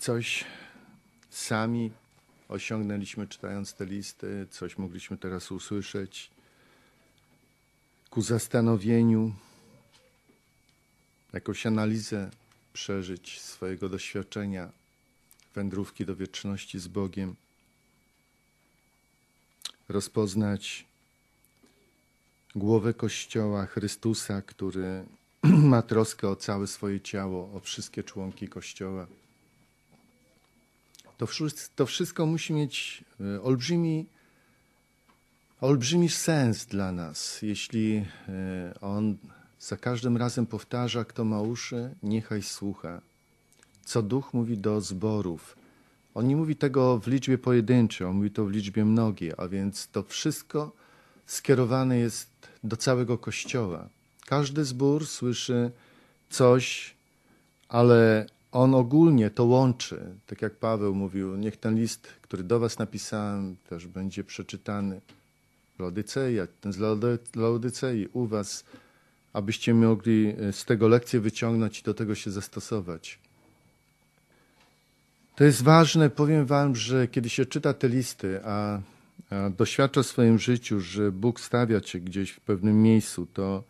coś sami osiągnęliśmy czytając te listy, coś mogliśmy teraz usłyszeć ku zastanowieniu, jakąś analizę przeżyć swojego doświadczenia wędrówki do wieczności z Bogiem, rozpoznać głowę Kościoła Chrystusa, który ma troskę o całe swoje ciało, o wszystkie członki Kościoła. To, to wszystko musi mieć e, olbrzymi, olbrzymi sens dla nas, jeśli e, on za każdym razem powtarza, kto ma uszy, niechaj słucha. Co duch mówi do zborów. On nie mówi tego w liczbie pojedynczej, on mówi to w liczbie mnogiej, a więc to wszystko skierowane jest do całego kościoła. Każdy zbór słyszy coś, ale on ogólnie to łączy, tak jak Paweł mówił, niech ten list, który do was napisałem, też będzie przeczytany w ten z Laodycei u was, abyście mogli e, z tego lekcję wyciągnąć i do tego się zastosować. To jest ważne, powiem wam, że kiedy się czyta te listy, a, a doświadcza w swoim życiu, że Bóg stawia cię gdzieś w pewnym miejscu, to,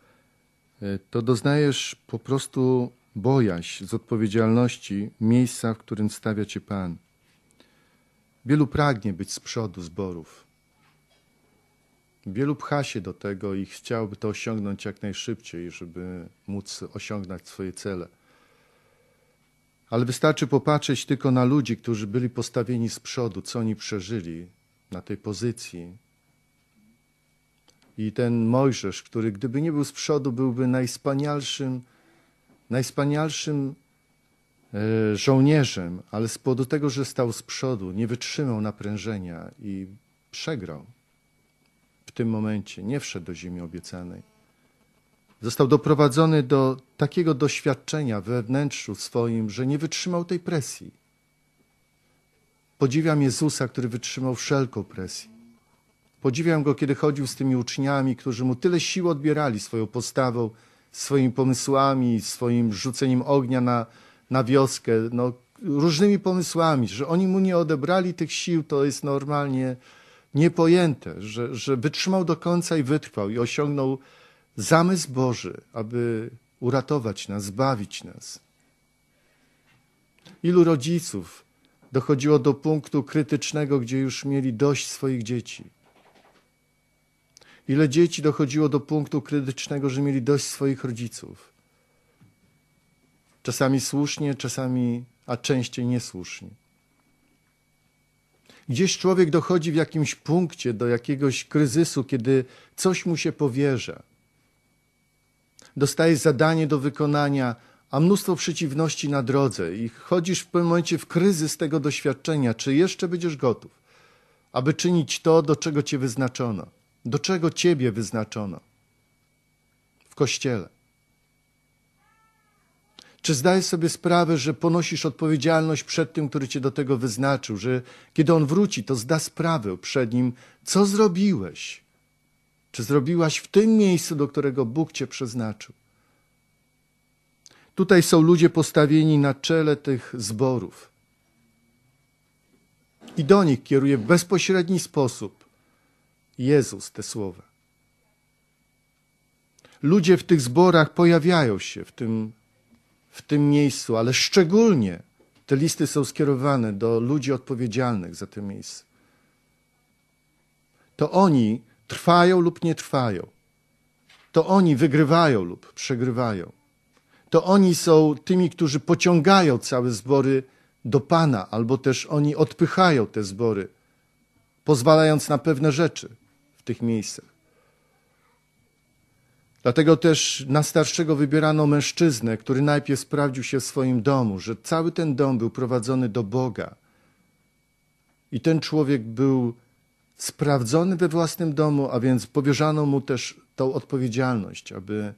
e, to doznajesz po prostu bojaźń z odpowiedzialności miejsca, w którym stawia Cię Pan. Wielu pragnie być z przodu zborów. Wielu pcha się do tego i chciałoby to osiągnąć jak najszybciej, żeby móc osiągnąć swoje cele. Ale wystarczy popatrzeć tylko na ludzi, którzy byli postawieni z przodu, co oni przeżyli na tej pozycji. I ten Mojżesz, który gdyby nie był z przodu, byłby najspanialszym najwspanialszym e, żołnierzem, ale z powodu tego, że stał z przodu, nie wytrzymał naprężenia i przegrał w tym momencie, nie wszedł do ziemi obiecanej. Został doprowadzony do takiego doświadczenia we wnętrzu swoim, że nie wytrzymał tej presji. Podziwiam Jezusa, który wytrzymał wszelką presję. Podziwiam go, kiedy chodził z tymi uczniami, którzy mu tyle sił odbierali swoją postawą, swoimi pomysłami, swoim rzuceniem ognia na, na wioskę, no, różnymi pomysłami, że oni mu nie odebrali tych sił, to jest normalnie niepojęte, że, że wytrzymał do końca i wytrwał i osiągnął zamysł Boży, aby uratować nas, zbawić nas. Ilu rodziców dochodziło do punktu krytycznego, gdzie już mieli dość swoich dzieci? Ile dzieci dochodziło do punktu krytycznego, że mieli dość swoich rodziców. Czasami słusznie, czasami, a częściej niesłusznie. Gdzieś człowiek dochodzi w jakimś punkcie do jakiegoś kryzysu, kiedy coś mu się powierza. Dostajesz zadanie do wykonania, a mnóstwo przeciwności na drodze i chodzisz w pewnym momencie w kryzys tego doświadczenia, czy jeszcze będziesz gotów, aby czynić to, do czego cię wyznaczono. Do czego Ciebie wyznaczono? W kościele. Czy zdajesz sobie sprawę, że ponosisz odpowiedzialność przed tym, który Cię do tego wyznaczył, że kiedy on wróci, to zda sprawę przed nim, co zrobiłeś? Czy zrobiłaś w tym miejscu, do którego Bóg Cię przeznaczył? Tutaj są ludzie postawieni na czele tych zborów. I do nich kieruje w bezpośredni sposób Jezus te słowa. Ludzie w tych zborach pojawiają się w tym, w tym miejscu, ale szczególnie te listy są skierowane do ludzi odpowiedzialnych za te miejsce. To oni trwają lub nie trwają. To oni wygrywają lub przegrywają. To oni są tymi, którzy pociągają całe zbory do Pana, albo też oni odpychają te zbory, pozwalając na pewne rzeczy w tych miejscach. Dlatego też na starszego wybierano mężczyznę, który najpierw sprawdził się w swoim domu, że cały ten dom był prowadzony do Boga. I ten człowiek był sprawdzony we własnym domu, a więc powierzano mu też tą odpowiedzialność, aby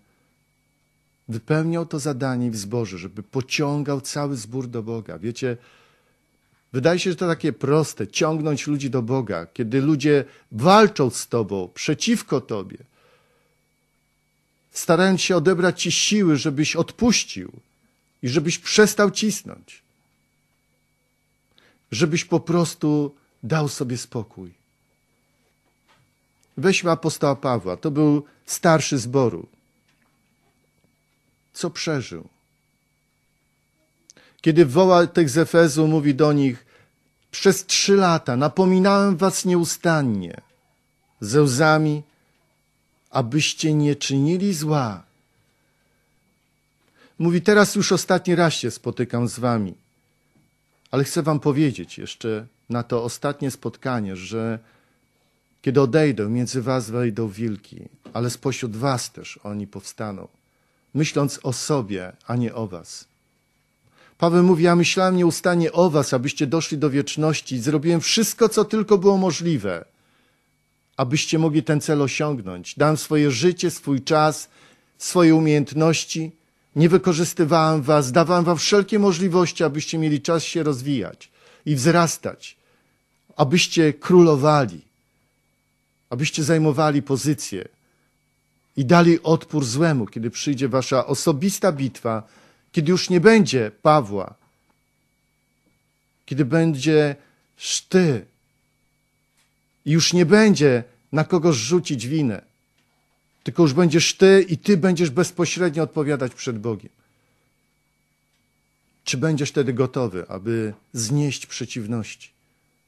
wypełniał to zadanie w zborze, żeby pociągał cały zbór do Boga. Wiecie, Wydaje się, że to takie proste, ciągnąć ludzi do Boga, kiedy ludzie walczą z Tobą, przeciwko Tobie, starając się odebrać Ci siły, żebyś odpuścił i żebyś przestał cisnąć, żebyś po prostu dał sobie spokój. Weźmy apostoła Pawła, to był starszy zboru. Co przeżył? Kiedy woła tych z Efezu, mówi do nich, przez trzy lata napominałem was nieustannie ze łzami, abyście nie czynili zła. Mówi, teraz już ostatni raz się spotykam z wami, ale chcę wam powiedzieć jeszcze na to ostatnie spotkanie, że kiedy odejdę, między was wejdą wilki, ale spośród was też oni powstaną, myśląc o sobie, a nie o was. Paweł mówi, ja myślałem nieustannie o was, abyście doszli do wieczności. Zrobiłem wszystko, co tylko było możliwe, abyście mogli ten cel osiągnąć. Dałem swoje życie, swój czas, swoje umiejętności. Nie wykorzystywałem was, dawałem wam wszelkie możliwości, abyście mieli czas się rozwijać i wzrastać, abyście królowali, abyście zajmowali pozycję i dali odpór złemu, kiedy przyjdzie wasza osobista bitwa kiedy już nie będzie Pawła, kiedy będzie szty, i już nie będzie na kogo rzucić winę, tylko już będziesz ty i ty będziesz bezpośrednio odpowiadać przed Bogiem. Czy będziesz wtedy gotowy, aby znieść przeciwności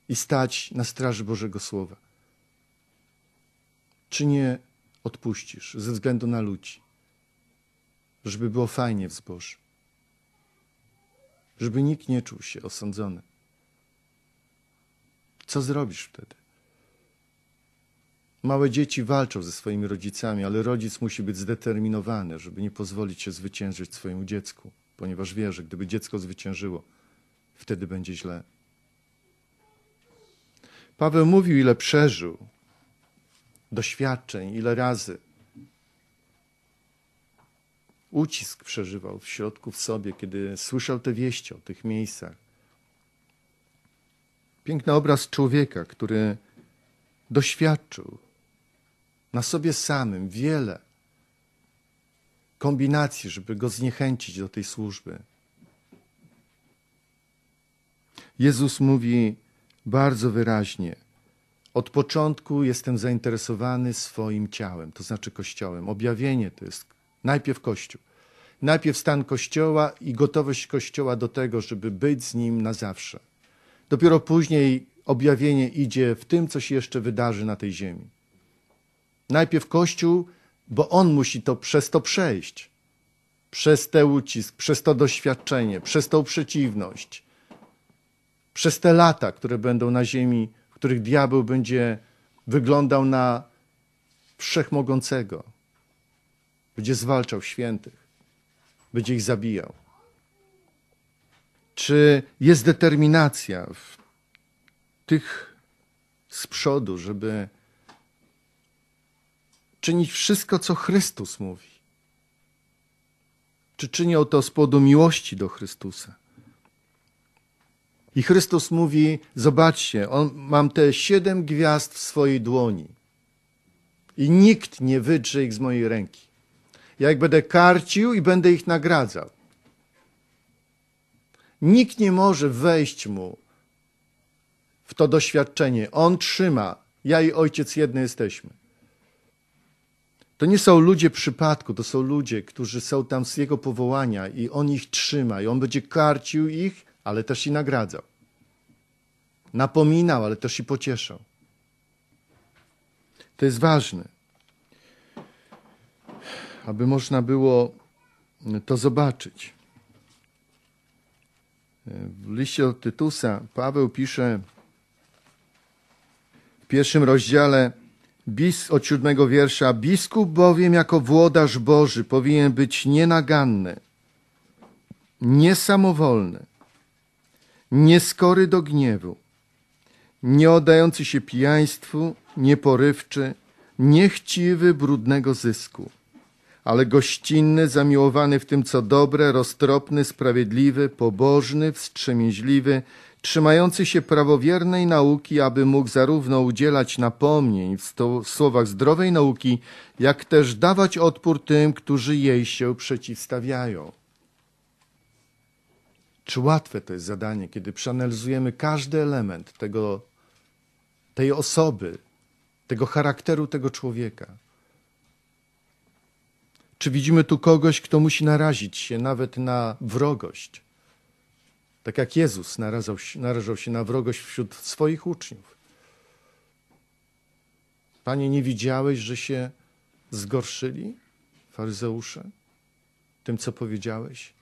i stać na straży Bożego Słowa? Czy nie odpuścisz ze względu na ludzi, żeby było fajnie w zbożu? żeby nikt nie czuł się osądzony. Co zrobisz wtedy? Małe dzieci walczą ze swoimi rodzicami, ale rodzic musi być zdeterminowany, żeby nie pozwolić się zwyciężyć swojemu dziecku, ponieważ wie, że gdyby dziecko zwyciężyło, wtedy będzie źle. Paweł mówił, ile przeżył doświadczeń, ile razy ucisk przeżywał w środku w sobie, kiedy słyszał te wieści o tych miejscach. Piękny obraz człowieka, który doświadczył na sobie samym wiele kombinacji, żeby go zniechęcić do tej służby. Jezus mówi bardzo wyraźnie: Od początku jestem zainteresowany swoim ciałem, to znaczy Kościołem. Objawienie to jest najpierw Kościół. Najpierw stan Kościoła i gotowość Kościoła do tego, żeby być z nim na zawsze. Dopiero później objawienie idzie w tym, co się jeszcze wydarzy na tej ziemi. Najpierw Kościół, bo on musi to przez to przejść. Przez ten ucisk, przez to doświadczenie, przez tą przeciwność, przez te lata, które będą na ziemi, w których diabeł będzie wyglądał na wszechmogącego, będzie zwalczał świętych będzie ich zabijał? Czy jest determinacja w tych z przodu, żeby czynić wszystko, co Chrystus mówi? Czy czynią to z powodu miłości do Chrystusa? I Chrystus mówi: Zobaczcie, on, mam te siedem gwiazd w swojej dłoni i nikt nie wydrze ich z mojej ręki. Ja ich będę karcił i będę ich nagradzał. Nikt nie może wejść mu w to doświadczenie. On trzyma. Ja i ojciec jedny jesteśmy. To nie są ludzie przypadku, to są ludzie, którzy są tam z jego powołania i on ich trzyma, i on będzie karcił ich, ale też i nagradzał. Napominał, ale też i pocieszał. To jest ważne aby można było e, to zobaczyć. E, w liście od Tytusa Paweł pisze w pierwszym rozdziale od siódmego wiersza Biskup bowiem jako włodarz Boży powinien być nienaganny, niesamowolny, nieskory do gniewu, nie oddający się pijaństwu, nieporywczy, niechciwy brudnego zysku – ale gościnny, zamiłowany w tym, co dobre, roztropny, sprawiedliwy, pobożny, wstrzemięźliwy, trzymający się prawowiernej nauki, aby mógł zarówno udzielać napomnień w, w słowach zdrowej nauki, jak też dawać odpór tym, którzy jej się przeciwstawiają. Czy łatwe to jest zadanie, kiedy przeanalizujemy każdy element tego, tej osoby, tego charakteru tego człowieka? Czy widzimy tu kogoś, kto musi narazić się nawet na wrogość? Tak jak Jezus narażał się, narażał się na wrogość wśród swoich uczniów. Panie, nie widziałeś, że się zgorszyli faryzeusze tym, co powiedziałeś?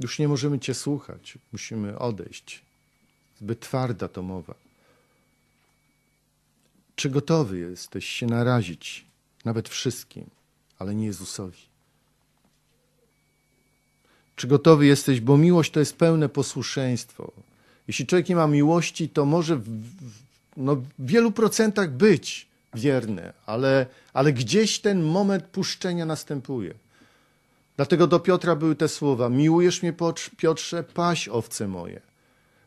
Już nie możemy Cię słuchać, musimy odejść. Zbyt twarda to mowa. Czy gotowy jesteś się narazić nawet wszystkim, ale nie Jezusowi. Czy gotowy jesteś, bo miłość to jest pełne posłuszeństwo. Jeśli człowiek nie ma miłości, to może w, no, w wielu procentach być wierny, ale, ale gdzieś ten moment puszczenia następuje. Dlatego do Piotra były te słowa: Miłujesz mnie, Piotrze, paś owce moje.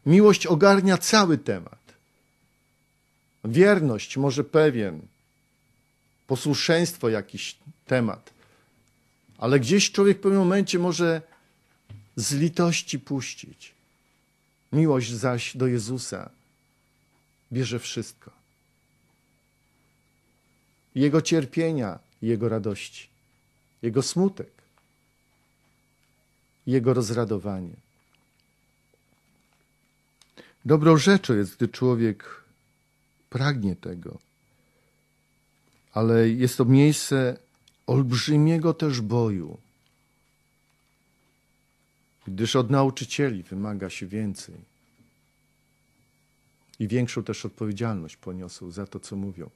Miłość ogarnia cały temat. Wierność, może pewien, posłuszeństwo jakiś temat. Ale gdzieś człowiek w pewnym momencie może z litości puścić. Miłość zaś do Jezusa bierze wszystko. Jego cierpienia, jego radości, jego smutek, jego rozradowanie. Dobrą rzeczą jest, gdy człowiek pragnie tego, ale jest to miejsce olbrzymiego też boju, gdyż od nauczycieli wymaga się więcej i większą też odpowiedzialność poniosą za to, co mówią.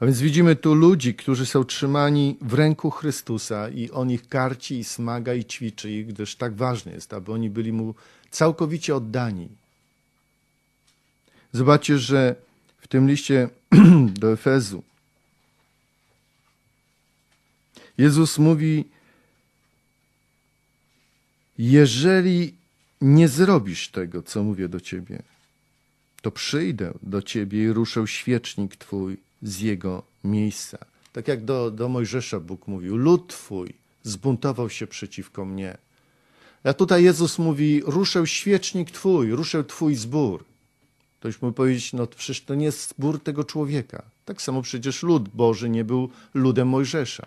A więc widzimy tu ludzi, którzy są trzymani w ręku Chrystusa i on ich karci i smaga i ćwiczy ich, gdyż tak ważne jest, aby oni byli mu całkowicie oddani. Zobaczcie, że w tym liście do Efezu. Jezus mówi: Jeżeli nie zrobisz tego, co mówię do ciebie, to przyjdę do ciebie i ruszę świecznik twój z jego miejsca. Tak jak do, do Mojżesza Bóg mówił: Lud twój zbuntował się przeciwko mnie. A tutaj Jezus mówi: Ruszę świecznik twój, ruszę twój zbór. Ktoś mógł powiedzieć, no przecież to nie jest zbór tego człowieka. Tak samo przecież lud Boży nie był ludem Mojżesza.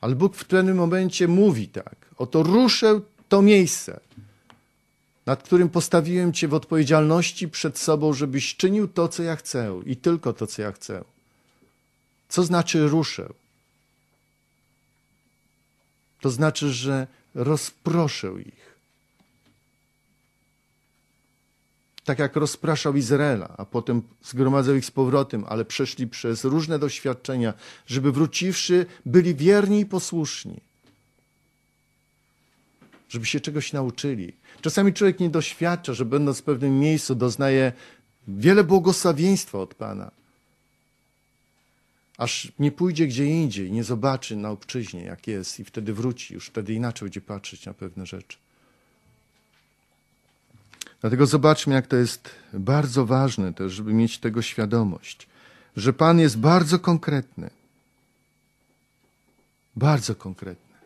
Ale Bóg w pewnym momencie mówi tak, oto ruszę to miejsce, nad którym postawiłem Cię w odpowiedzialności przed sobą, żebyś czynił to, co ja chcę i tylko to, co ja chcę. Co znaczy ruszę? To znaczy, że rozproszę ich tak jak rozpraszał Izraela, a potem zgromadzał ich z powrotem, ale przeszli przez różne doświadczenia, żeby wróciwszy byli wierni i posłuszni. Żeby się czegoś nauczyli. Czasami człowiek nie doświadcza, że będąc w pewnym miejscu doznaje wiele błogosławieństwa od Pana. Aż nie pójdzie gdzie indziej, nie zobaczy na obczyźnie, jak jest, i wtedy wróci, już wtedy inaczej będzie patrzeć na pewne rzeczy. Dlatego zobaczmy, jak to jest bardzo ważne też, żeby mieć tego świadomość, że Pan jest bardzo konkretny. Bardzo konkretny.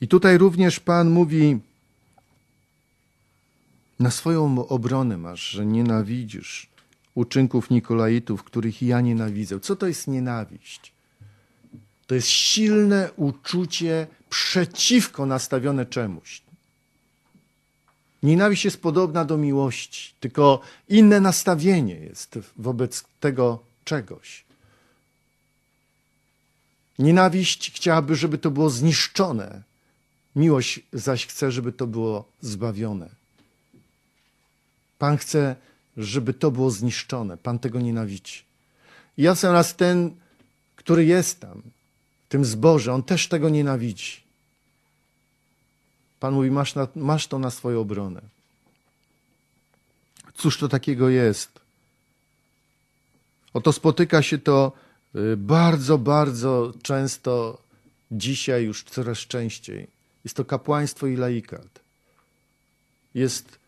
I tutaj również Pan mówi, na swoją obronę masz, że nienawidzisz uczynków Nikolaitów, których ja nienawidzę. Co to jest nienawiść? To jest silne uczucie przeciwko nastawione czemuś. Nienawiść jest podobna do miłości, tylko inne nastawienie jest wobec tego czegoś. Nienawiść chciałaby, żeby to było zniszczone, miłość zaś chce, żeby to było zbawione. Pan chce, żeby to było zniszczone. Pan tego nienawidzi. I ja sam raz ten, który jest tam, w tym zborze, on też tego nienawidzi. Pan mówi, masz, na, masz to na swoją obronę. Cóż to takiego jest? Oto spotyka się to y, bardzo, bardzo często dzisiaj już coraz częściej. Jest to kapłaństwo i laikat. Jest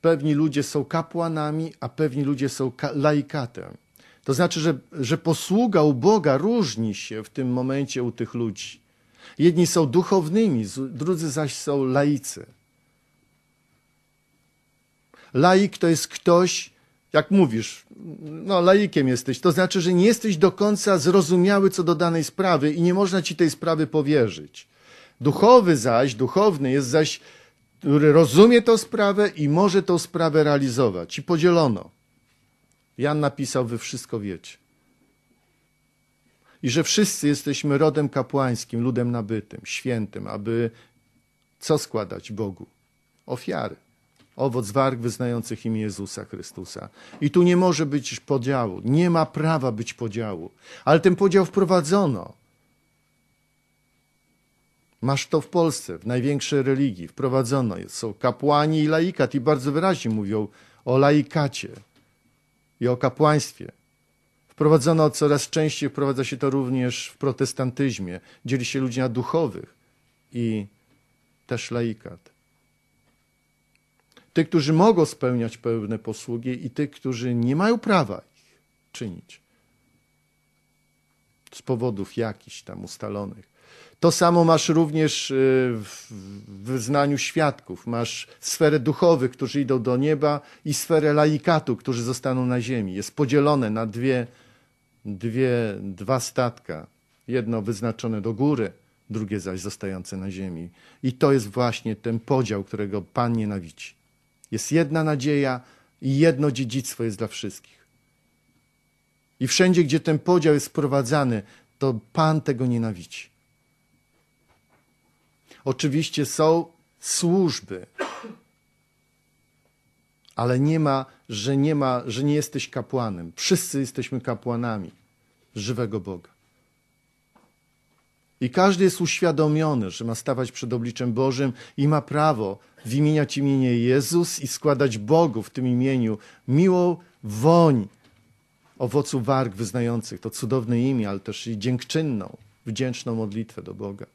pewni ludzie są kapłanami, a pewni ludzie są laikatem. To znaczy, że, że posługa u Boga różni się w tym momencie u tych ludzi. Jedni są duchownymi, drudzy zaś są laicy. Laik to jest ktoś, jak mówisz, no laikiem jesteś, to znaczy, że nie jesteś do końca zrozumiały co do danej sprawy i nie można ci tej sprawy powierzyć. Duchowy zaś, duchowny jest zaś, który rozumie tę sprawę i może tę sprawę realizować. I podzielono. Jan napisał, wy wszystko wiecie i że wszyscy jesteśmy rodem kapłańskim, ludem nabytym, świętym, aby co składać Bogu? Ofiary. Owoc warg wyznających im Jezusa Chrystusa. I tu nie może być podziału, nie ma prawa być podziału, ale ten podział wprowadzono. Masz to w Polsce, w największej religii. Wprowadzono jest. Są kapłani i laikat i bardzo wyraźnie mówią o laikacie i o kapłaństwie. Wprowadzono coraz częściej, wprowadza się to również w protestantyzmie. Dzieli się ludzi na duchowych i też laikat. Tych, którzy mogą spełniać pewne posługi i tych, którzy nie mają prawa ich czynić z powodów jakichś tam ustalonych. To samo masz również y, w wyznaniu świadków. Masz sferę duchowych, którzy idą do nieba, i sferę laikatu, którzy zostaną na ziemi. Jest podzielone na dwie dwie, dwa statka, jedno wyznaczone do góry, drugie zaś zostające na ziemi. I to jest właśnie ten podział, którego Pan nienawidzi. Jest jedna nadzieja i jedno dziedzictwo jest dla wszystkich. I wszędzie, gdzie ten podział jest wprowadzany, to Pan tego nienawidzi. Oczywiście są służby, ale nie ma że nie, ma, że nie jesteś kapłanem. Wszyscy jesteśmy kapłanami żywego Boga. I każdy jest uświadomiony, że ma stawać przed obliczem Bożym i ma prawo wymieniać imienie Jezus i składać Bogu w tym imieniu miłą woń owocu warg wyznających to cudowne imię, ale też i dziękczynną, wdzięczną modlitwę do Boga.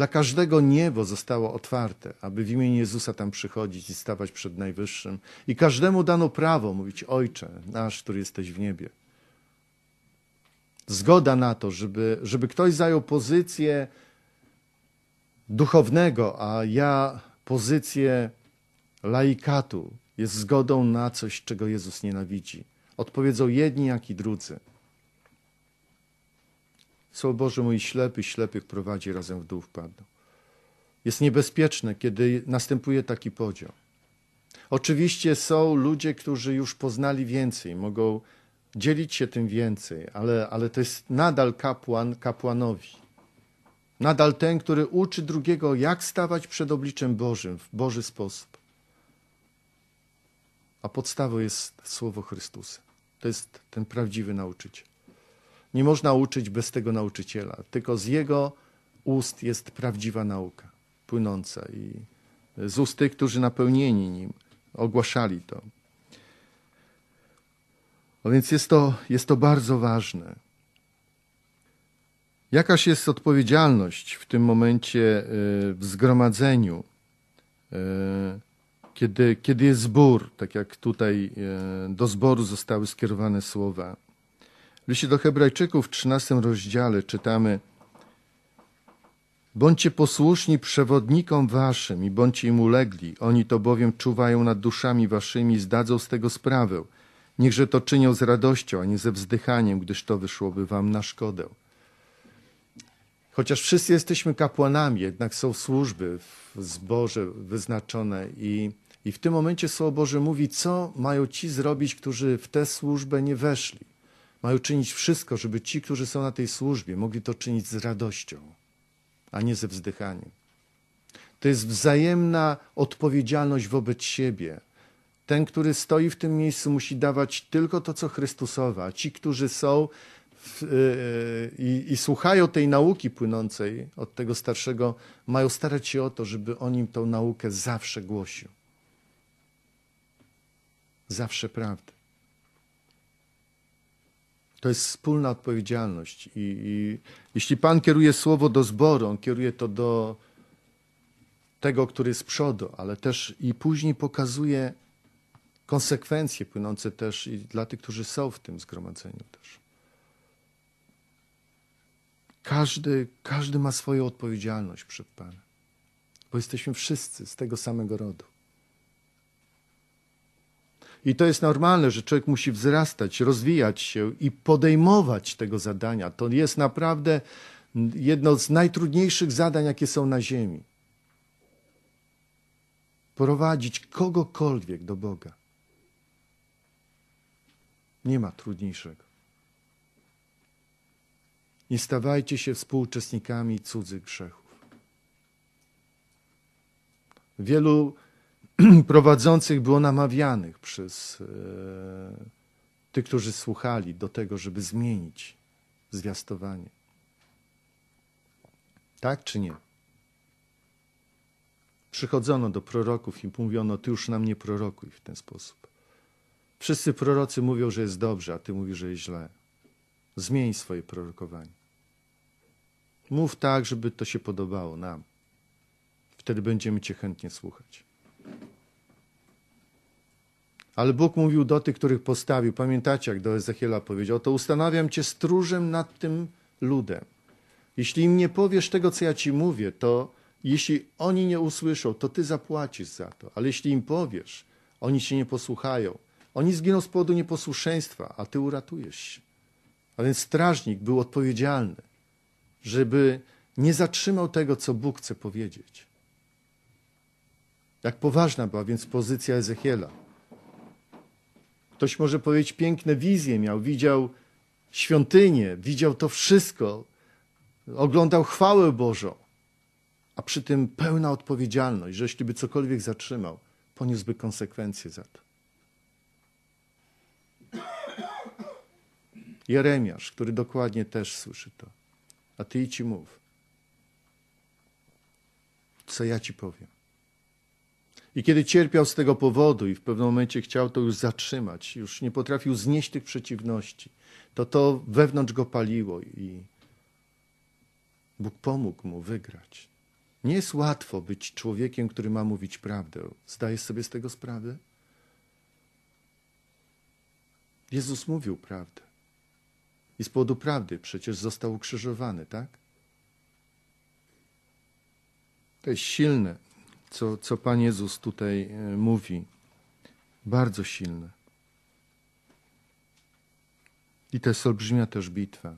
Dla każdego niebo zostało otwarte, aby w imię Jezusa tam przychodzić i stawać przed Najwyższym. I każdemu dano prawo mówić: Ojcze, nasz, który jesteś w niebie. Zgoda na to, żeby, żeby ktoś zajął pozycję duchownego, a ja pozycję laikatu, jest zgodą na coś, czego Jezus nienawidzi. Odpowiedzą jedni, jak i drudzy. Słowo Boże mój ślepy, ślepych prowadzi, razem w dół wpadną. Jest niebezpieczne, kiedy następuje taki podział. Oczywiście są ludzie, którzy już poznali więcej, mogą dzielić się tym więcej, ale, ale to jest nadal kapłan kapłanowi. Nadal ten, który uczy drugiego, jak stawać przed obliczem Bożym w Boży sposób. A podstawą jest Słowo Chrystusa. To jest ten prawdziwy nauczyciel. Nie można uczyć bez tego nauczyciela, tylko z jego ust jest prawdziwa nauka płynąca i z ust tych, którzy napełnieni nim ogłaszali to. No więc jest to, jest to bardzo ważne. Jakaż jest odpowiedzialność w tym momencie e, w zgromadzeniu, e, kiedy, kiedy jest zbór, tak jak tutaj e, do zboru zostały skierowane słowa liście do Hebrajczyków w 13 rozdziale czytamy: Bądźcie posłuszni przewodnikom waszym i bądźcie im ulegli. Oni to bowiem czuwają nad duszami waszymi i zdadzą z tego sprawę. Niechże to czynią z radością, a nie ze wzdychaniem, gdyż to wyszłoby wam na szkodę. Chociaż wszyscy jesteśmy kapłanami, jednak są służby w zborze wyznaczone i, i w tym momencie Słowo Boże mówi, co mają ci zrobić, którzy w tę służbę nie weszli. Mają czynić wszystko, żeby ci, którzy są na tej służbie, mogli to czynić z radością, a nie ze wzdychaniem. To jest wzajemna odpowiedzialność wobec siebie. Ten, który stoi w tym miejscu, musi dawać tylko to, co Chrystusowa. a ci, którzy są w, y, y, i, i słuchają tej nauki płynącej od tego starszego, mają starać się o to, żeby on im tą naukę zawsze głosił. Zawsze prawdę. To jest wspólna odpowiedzialność. I, I, jeśli Pan kieruje słowo do zboru, on kieruje to do tego, który jest przodu, ale też i później pokazuje konsekwencje płynące też i dla tych, którzy są w tym zgromadzeniu też. Każdy, każdy ma swoją odpowiedzialność przed Panem, bo jesteśmy wszyscy z tego samego rodu. I to jest normalne, że człowiek musi wzrastać, rozwijać się i podejmować tego zadania. To jest naprawdę jedno z najtrudniejszych zadań, jakie są na Ziemi. Prowadzić kogokolwiek do Boga. Nie ma trudniejszego. Nie stawajcie się współuczestnikami cudzych grzechów. Wielu prowadzących było namawianych przez e, tych, którzy słuchali, do tego, żeby zmienić zwiastowanie. Tak czy nie? Przychodzono do proroków i mówiono: Ty już nam nie prorokuj w ten sposób. Wszyscy prorocy mówią, że jest dobrze, a ty mówisz, że jest źle. Zmień swoje prorokowanie. Mów tak, żeby to się podobało nam. Wtedy będziemy Cię chętnie słuchać. Ale Bóg mówił do tych, których postawił. Pamiętacie, jak do Ezechiela powiedział: To ustanawiam cię stróżem nad tym ludem. Jeśli im nie powiesz tego, co ja ci mówię, to jeśli oni nie usłyszą, to ty zapłacisz za to. Ale jeśli im powiesz, oni cię nie posłuchają. Oni zginą z powodu nieposłuszeństwa, a ty uratujesz się. A więc strażnik był odpowiedzialny, żeby nie zatrzymał tego, co Bóg chce powiedzieć. Jak poważna była więc pozycja Ezechiela. Ktoś może powiedzieć, piękne wizje miał, widział świątynię, widział to wszystko, oglądał chwałę Bożą, a przy tym pełna odpowiedzialność, że jeśli by cokolwiek zatrzymał, poniósłby konsekwencje za to. Jeremiasz, który dokładnie też słyszy to. A ty i ci mów, co ja ci powiem. I kiedy cierpiał z tego powodu i w pewnym momencie chciał to już zatrzymać, już nie potrafił znieść tych przeciwności, to to wewnątrz go paliło i Bóg pomógł mu wygrać. Nie jest łatwo być człowiekiem, który ma mówić prawdę. Zdajesz sobie z tego sprawę? Jezus mówił prawdę. I z powodu prawdy przecież został ukrzyżowany, tak? To jest silne, co, co Pan Jezus tutaj e, mówi. Bardzo silne. I to jest olbrzymia też bitwa.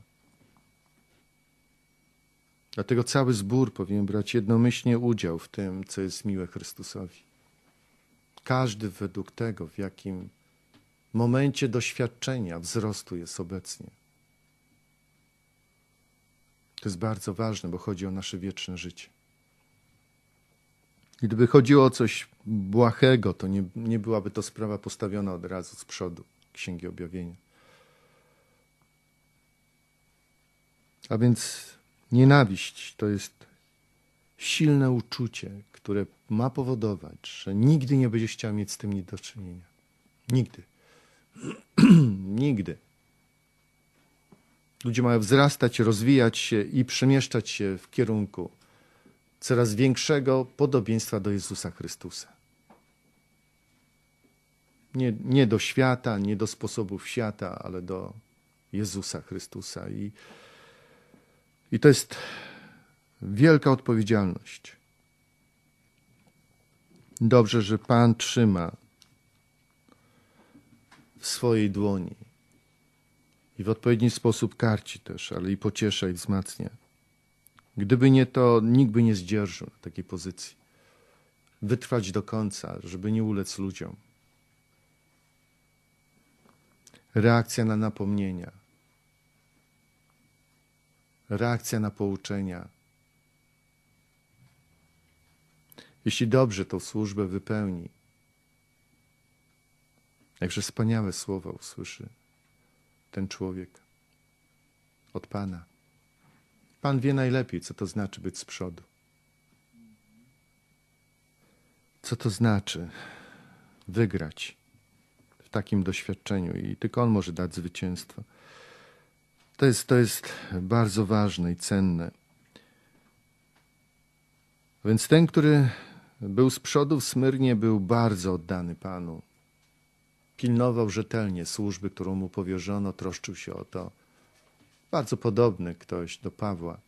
Dlatego cały zbór powinien brać jednomyślnie udział w tym, co jest miłe Chrystusowi. Każdy według tego, w jakim momencie doświadczenia wzrostu jest obecnie. To jest bardzo ważne, bo chodzi o nasze wieczne życie. Gdyby chodziło o coś błahego, to nie, nie byłaby to sprawa postawiona od razu z przodu Księgi Objawienia. A więc nienawiść to jest silne uczucie, które ma powodować, że nigdy nie będziesz chciał mieć z tym nic do czynienia. Nigdy. nigdy. Ludzie mają wzrastać, rozwijać się i przemieszczać się w kierunku coraz większego podobieństwa do Jezusa Chrystusa. Nie, nie do świata, nie do sposobów świata, ale do Jezusa Chrystusa. I, I to jest wielka odpowiedzialność. Dobrze, że Pan trzyma w swojej dłoni i w odpowiedni sposób karci też, ale i pociesza i wzmacnia. Gdyby nie to, nikt by nie zdzierżył takiej pozycji. Wytrwać do końca, żeby nie ulec ludziom. Reakcja na napomnienia. Reakcja na pouczenia. Jeśli dobrze tą służbę wypełni, jakże wspaniałe słowa usłyszy ten człowiek od Pana. Pan wie najlepiej, co to znaczy być z przodu. Co to znaczy wygrać w takim doświadczeniu i tylko On może dać zwycięstwo. To jest, to jest bardzo ważne i cenne. Więc ten, który był z przodu w Smyrnie, był bardzo oddany Panu. Pilnował rzetelnie służby, którą mu powierzono, troszczył się o to, bardzo podobny ktoś do Pawła.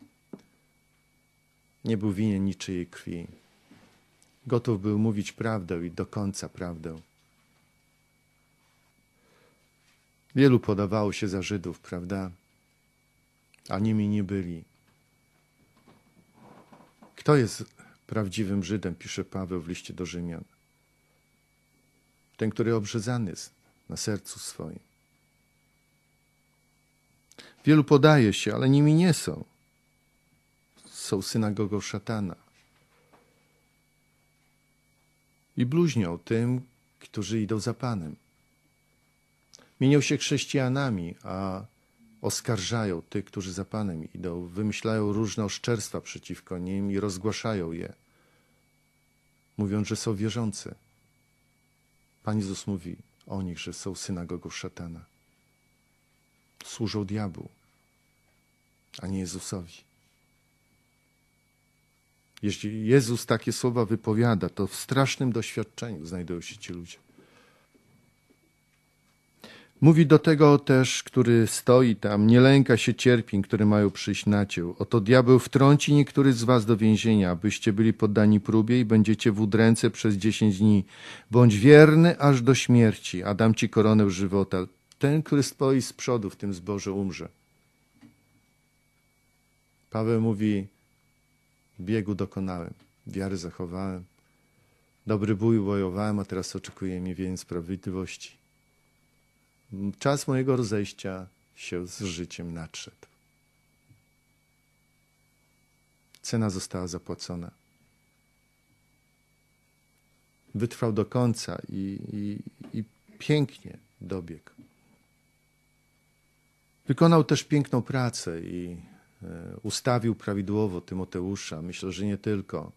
Nie był winien niczyjej krwi. Gotów był mówić prawdę i do końca prawdę. Wielu podawało się za Żydów, prawda? A nimi nie byli. Kto jest prawdziwym Żydem, pisze Paweł w liście do Rzymian? Ten, który obrzezany jest na sercu swoim. Wielu podaje się, ale nimi nie są. Są synagogą szatana. I bluźnią tym, którzy idą za Panem. Mienią się chrześcijanami, a oskarżają tych, którzy za Panem idą, wymyślają różne oszczerstwa przeciwko nim i rozgłaszają je, mówiąc, że są wierzący. Pan Jezus mówi o nich, że są synagogą szatana służą diabłu, a nie Jezusowi. Jeśli Jezus takie słowa wypowiada, to w strasznym doświadczeniu znajdują się ci ludzie. Mówi do tego też, który stoi tam, nie lęka się cierpień, które mają przyjść na cię. Oto diabeł wtrąci niektóry z was do więzienia, abyście byli poddani próbie i będziecie w udręce przez dziesięć dni. Bądź wierny aż do śmierci, a dam ci koronę żywota. Ten, który stoi z przodu w tym zboże, umrze. Paweł mówi: Biegu dokonałem, wiary zachowałem, dobry bój bojowałem, a teraz oczekuje mi więcej sprawiedliwości. Czas mojego rozejścia się z życiem nadszedł. Cena została zapłacona. Wytrwał do końca i, i, i pięknie dobiegł. Wykonał też piękną pracę i e, ustawił prawidłowo Tymoteusza, myślę, że nie tylko.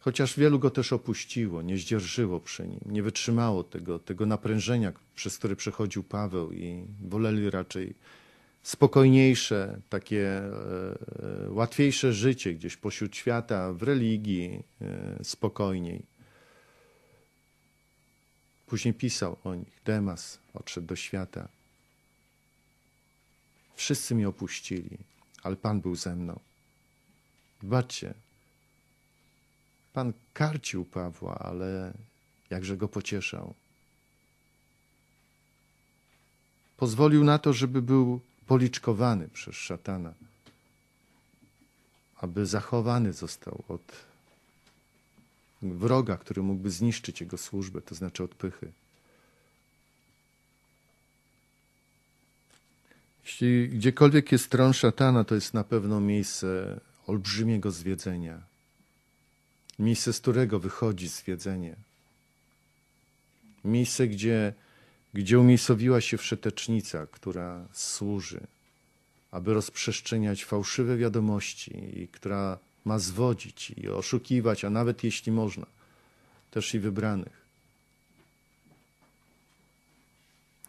Chociaż wielu go też opuściło, nie zdzierżyło przy nim, nie wytrzymało tego, tego naprężenia, przez które przechodził Paweł i woleli raczej spokojniejsze, takie e, e, łatwiejsze życie gdzieś pośród świata, w religii, spokojniej. Później pisał o nich. Demas odszedł do świata. Wszyscy mnie opuścili, ale Pan był ze mną. Zobaczcie, Pan karcił Pawła, ale jakże go pocieszał. Pozwolił na to, żeby był policzkowany przez szatana, aby zachowany został od wroga, który mógłby zniszczyć jego służbę, to znaczy od pychy. Jeśli gdziekolwiek jest tron szatana, to jest na pewno miejsce olbrzymiego zwiedzenia. Miejsce, z którego wychodzi zwiedzenie. Miejsce, gdzie, gdzie umiejscowiła się wszetecznica, która służy, aby rozprzestrzeniać fałszywe wiadomości i która ma zwodzić i oszukiwać, a nawet jeśli można, też i wybranych.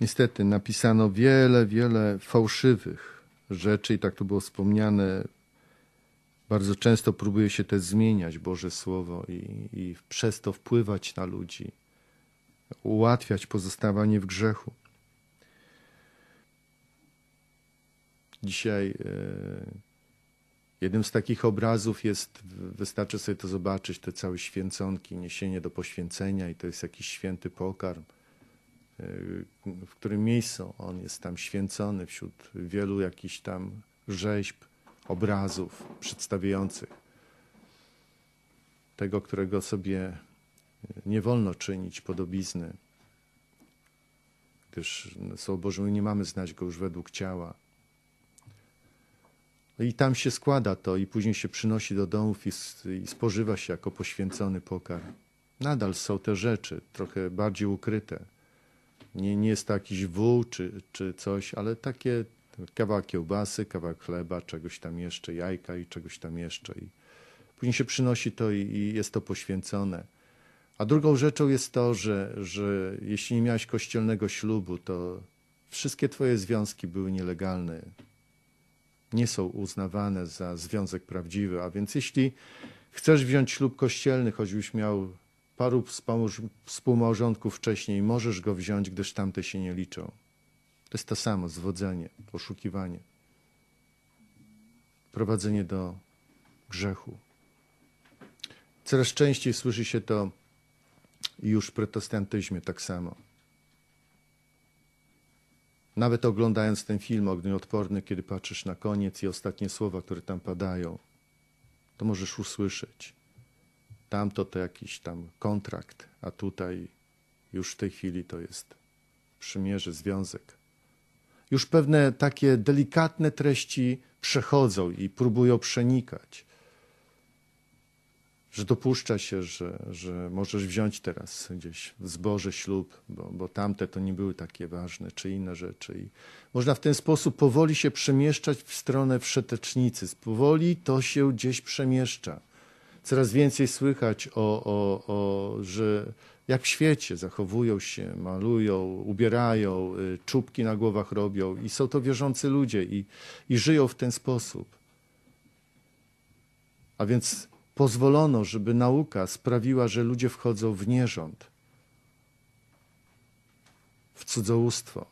Niestety napisano wiele, wiele fałszywych rzeczy i tak tu było wspomniane. Bardzo często próbuje się też zmieniać Boże Słowo i, i przez to wpływać na ludzi, ułatwiać pozostawanie w grzechu. Dzisiaj e, jednym z takich obrazów jest, wystarczy sobie to zobaczyć, te całe święconki, niesienie do poświęcenia i to jest jakiś święty pokarm Y, w którym miejscu on jest tam święcony wśród wielu jakichś tam rzeźb, obrazów przedstawiających tego, którego sobie nie wolno czynić podobizny, gdyż no, Słowo my nie mamy znać go już według ciała. No I tam się składa to i później się przynosi do domów i, i spożywa się jako poświęcony pokarm. Nadal są te rzeczy, trochę bardziej ukryte, nie, nie jest to jakiś wół czy, czy coś, ale takie kawałek kiełbasy, kawałek chleba, czegoś tam jeszcze, jajka i czegoś tam jeszcze. I później się przynosi to i, i jest to poświęcone. A drugą rzeczą jest to, że, że jeśli nie miałeś kościelnego ślubu, to wszystkie twoje związki były nielegalne. Nie są uznawane za związek prawdziwy. A więc jeśli chcesz wziąć ślub kościelny, choćbyś miał paru współmałżonków wcześniej, możesz go wziąć, gdyż tamte się nie liczą. To jest to samo, zwodzenie, poszukiwanie, prowadzenie do grzechu. Coraz częściej słyszy się to już w protestantyzmie tak samo. Nawet oglądając ten film Ognioodporny, kiedy patrzysz na koniec i ostatnie słowa, które tam padają, to możesz usłyszeć – tamto to jakiś tam kontrakt, a tutaj już w tej chwili to jest przymierze, związek. Już pewne takie delikatne treści przechodzą i próbują przenikać. Że dopuszcza się, że, że możesz wziąć teraz gdzieś w zboże ślub, bo, bo tamte to nie były takie ważne, czy inne rzeczy. I można w ten sposób powoli się przemieszczać w stronę wszetecznicy. Powoli to się gdzieś przemieszcza coraz więcej słychać o, o, o że jak w świecie zachowują się, malują, ubierają, y, czubki na głowach robią i są to wierzący ludzie i, i żyją w ten sposób. A więc pozwolono, żeby nauka sprawiła, że ludzie wchodzą w nierząd, w cudzołóstwo.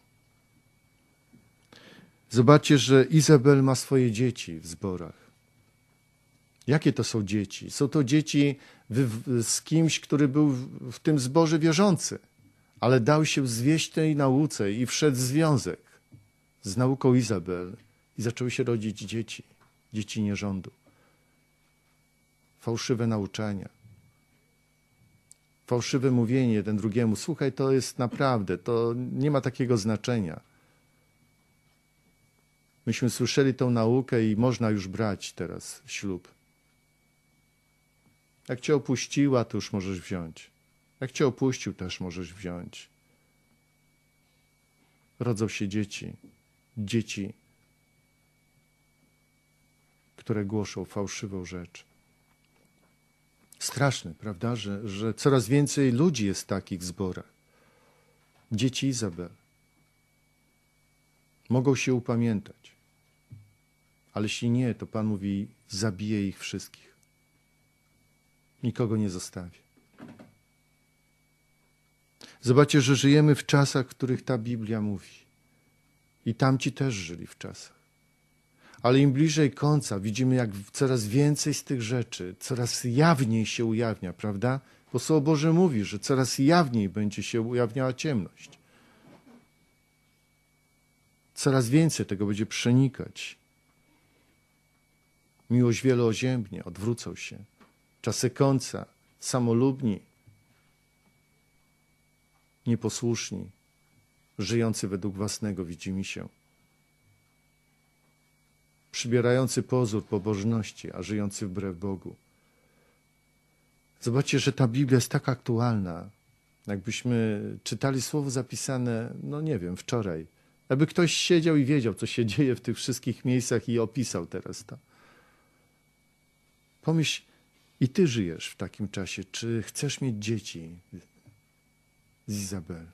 Zobaczcie, że Izabel ma swoje dzieci w zborach. Jakie to są dzieci? Są to dzieci z kimś, który był w tym zborze wierzący, ale dał się zwieść tej nauce i wszedł w związek z nauką Izabel i zaczęły się rodzić dzieci, dzieci nierządu. Fałszywe nauczania, fałszywe mówienie jeden drugiemu: Słuchaj, to jest naprawdę, to nie ma takiego znaczenia. Myśmy słyszeli tą naukę i można już brać teraz ślub. Jak cię opuściła, to już możesz wziąć. Jak cię opuścił, też możesz wziąć. Rodzą się dzieci. Dzieci, które głoszą fałszywą rzecz. Straszne, prawda, że, że coraz więcej ludzi jest w takich zborach. Dzieci Izabel mogą się upamiętać, ale jeśli nie, to Pan mówi: zabije ich wszystkich nikogo nie zostawię. Zobaczcie, że żyjemy w czasach, w których ta Biblia mówi. I tamci też żyli w czasach. Ale im bliżej końca widzimy, jak coraz więcej z tych rzeczy coraz jawniej się ujawnia, prawda? Bo Słowo Boże mówi, że coraz jawniej będzie się ujawniała ciemność. Coraz więcej tego będzie przenikać. Miłość wieloziębnie, odwrócą się czasy końca, samolubni, nieposłuszni, żyjący według własnego widzimy się, przybierający pozór pobożności, a żyjący wbrew Bogu. Zobaczcie, że ta Biblia jest tak aktualna. Jakbyśmy czytali słowo zapisane, no nie wiem, wczoraj, aby ktoś siedział i wiedział, co się dzieje w tych wszystkich miejscach i opisał teraz to. Pomyśl, i ty żyjesz w takim czasie. Czy chcesz mieć dzieci z Izabel?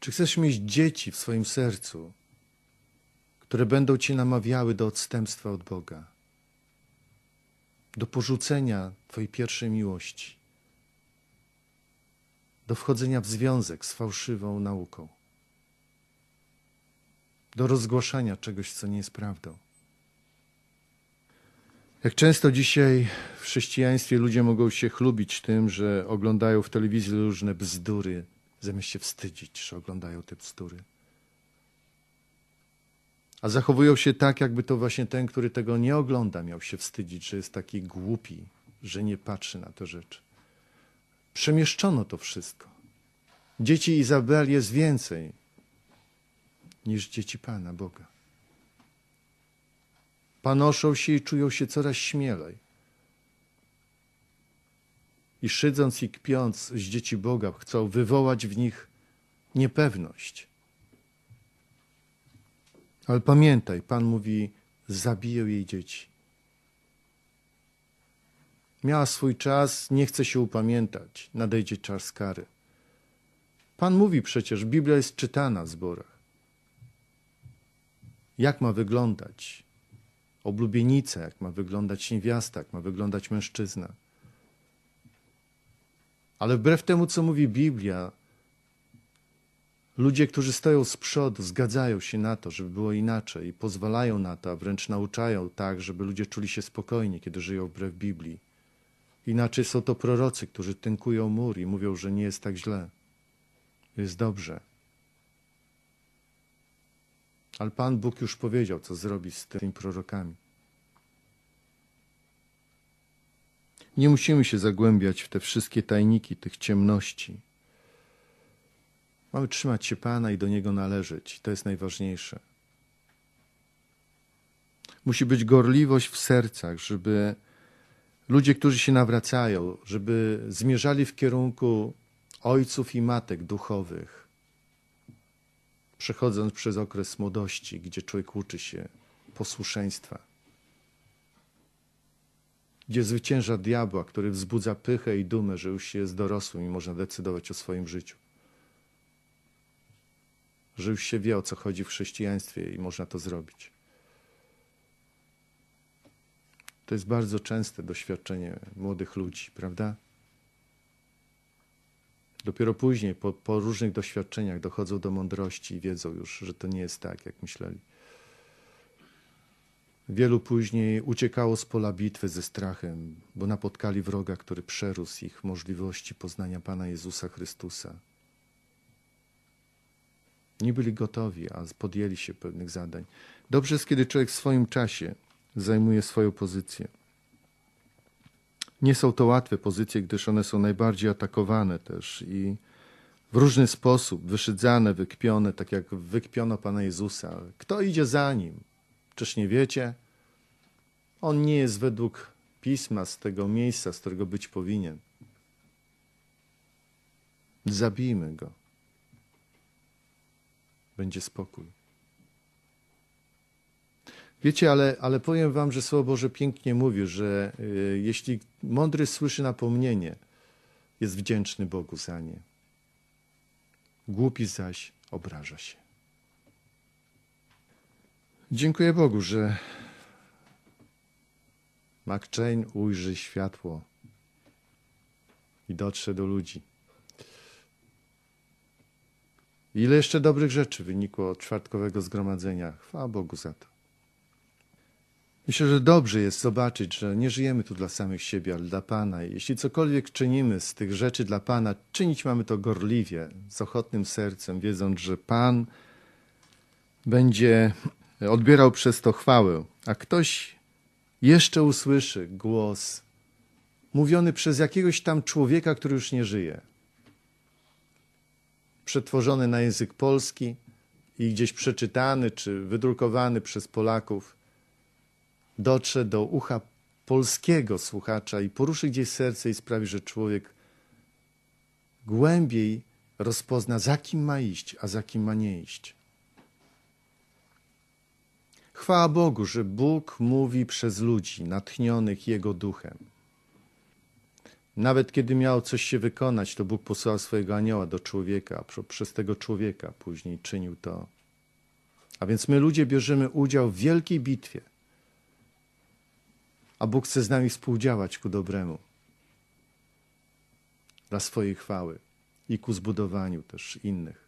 Czy chcesz mieć dzieci w swoim sercu, które będą cię namawiały do odstępstwa od Boga, do porzucenia twojej pierwszej miłości, do wchodzenia w związek z fałszywą nauką, do rozgłaszania czegoś, co nie jest prawdą? Jak często dzisiaj w chrześcijaństwie ludzie mogą się chlubić tym, że oglądają w telewizji różne bzdury, zamiast się wstydzić, że oglądają te bzdury. A zachowują się tak, jakby to właśnie ten, który tego nie ogląda, miał się wstydzić, że jest taki głupi, że nie patrzy na te rzeczy. Przemieszczono to wszystko. Dzieci Izabel jest więcej niż dzieci Pana Boga panoszą się i czują się coraz śmielej. I szydząc i kpiąc z dzieci Boga, chcą wywołać w nich niepewność. Ale pamiętaj, Pan mówi, zabiję jej dzieci. Miała swój czas, nie chce się upamiętać, nadejdzie czas kary. Pan mówi przecież, Biblia jest czytana w zborach. Jak ma wyglądać oblubienica, jak ma wyglądać niewiasta, jak ma wyglądać mężczyzna. Ale wbrew temu, co mówi Biblia, ludzie, którzy stoją z przodu, zgadzają się na to, żeby było inaczej i pozwalają na to, a wręcz nauczają tak, żeby ludzie czuli się spokojni, kiedy żyją wbrew Biblii. Inaczej są to prorocy, którzy tynkują mur i mówią, że nie jest tak źle, jest dobrze. Ale Pan Bóg już powiedział, co zrobi z tymi prorokami. Nie musimy się zagłębiać w te wszystkie tajniki tych ciemności. Mamy trzymać się Pana i do Niego należeć. To jest najważniejsze. Musi być gorliwość w sercach, żeby ludzie, którzy się nawracają, żeby zmierzali w kierunku ojców i matek duchowych, przechodząc przez okres młodości, gdzie człowiek uczy się posłuszeństwa, gdzie zwycięża diabła, który wzbudza pychę i dumę, że już się jest dorosłym i można decydować o swoim życiu, że już się wie o co chodzi w chrześcijaństwie i można to zrobić. To jest bardzo częste doświadczenie młodych ludzi, prawda? Dopiero później, po, po różnych doświadczeniach, dochodzą do mądrości i wiedzą już, że to nie jest tak, jak myśleli. Wielu później uciekało z pola bitwy ze strachem, bo napotkali wroga, który przerósł ich możliwości poznania Pana Jezusa Chrystusa. Nie byli gotowi, a podjęli się pewnych zadań. Dobrze jest, kiedy człowiek w swoim czasie zajmuje swoją pozycję. Nie są to łatwe pozycje, gdyż one są najbardziej atakowane też i w różny sposób wyszydzane, wykpione, tak jak wykpiono Pana Jezusa. Kto idzie za Nim? Czyż nie wiecie? On nie jest według pisma z tego miejsca, z którego być powinien. Zabijmy go. Będzie spokój. Wiecie, ale, ale powiem wam, że Słowo Boże pięknie mówi, że y, jeśli mądry słyszy napomnienie, jest wdzięczny Bogu za nie. Głupi zaś obraża się. Dziękuję Bogu, że McChain ujrzy światło i dotrze do ludzi. Ile jeszcze dobrych rzeczy wynikło od czwartkowego zgromadzenia. Chwała Bogu za to. Myślę, że dobrze jest zobaczyć, że nie żyjemy tu dla samych siebie, ale dla Pana. Jeśli cokolwiek czynimy z tych rzeczy dla Pana, czynić mamy to gorliwie, z ochotnym sercem, wiedząc, że Pan będzie odbierał przez to chwałę, a ktoś jeszcze usłyszy głos mówiony przez jakiegoś tam człowieka, który już nie żyje, przetworzony na język polski i gdzieś przeczytany czy wydrukowany przez Polaków dotrze do ucha polskiego słuchacza i poruszy gdzieś serce i sprawi, że człowiek głębiej rozpozna, za kim ma iść, a za kim ma nie iść. Chwała Bogu, że Bóg mówi przez ludzi natchnionych Jego duchem. Nawet kiedy miał coś się wykonać, to Bóg posłał swojego anioła do człowieka, a przez tego człowieka później czynił to. A więc my ludzie bierzemy udział w wielkiej bitwie, a Bóg chce z nami współdziałać ku dobremu, dla swojej chwały i ku zbudowaniu też innych.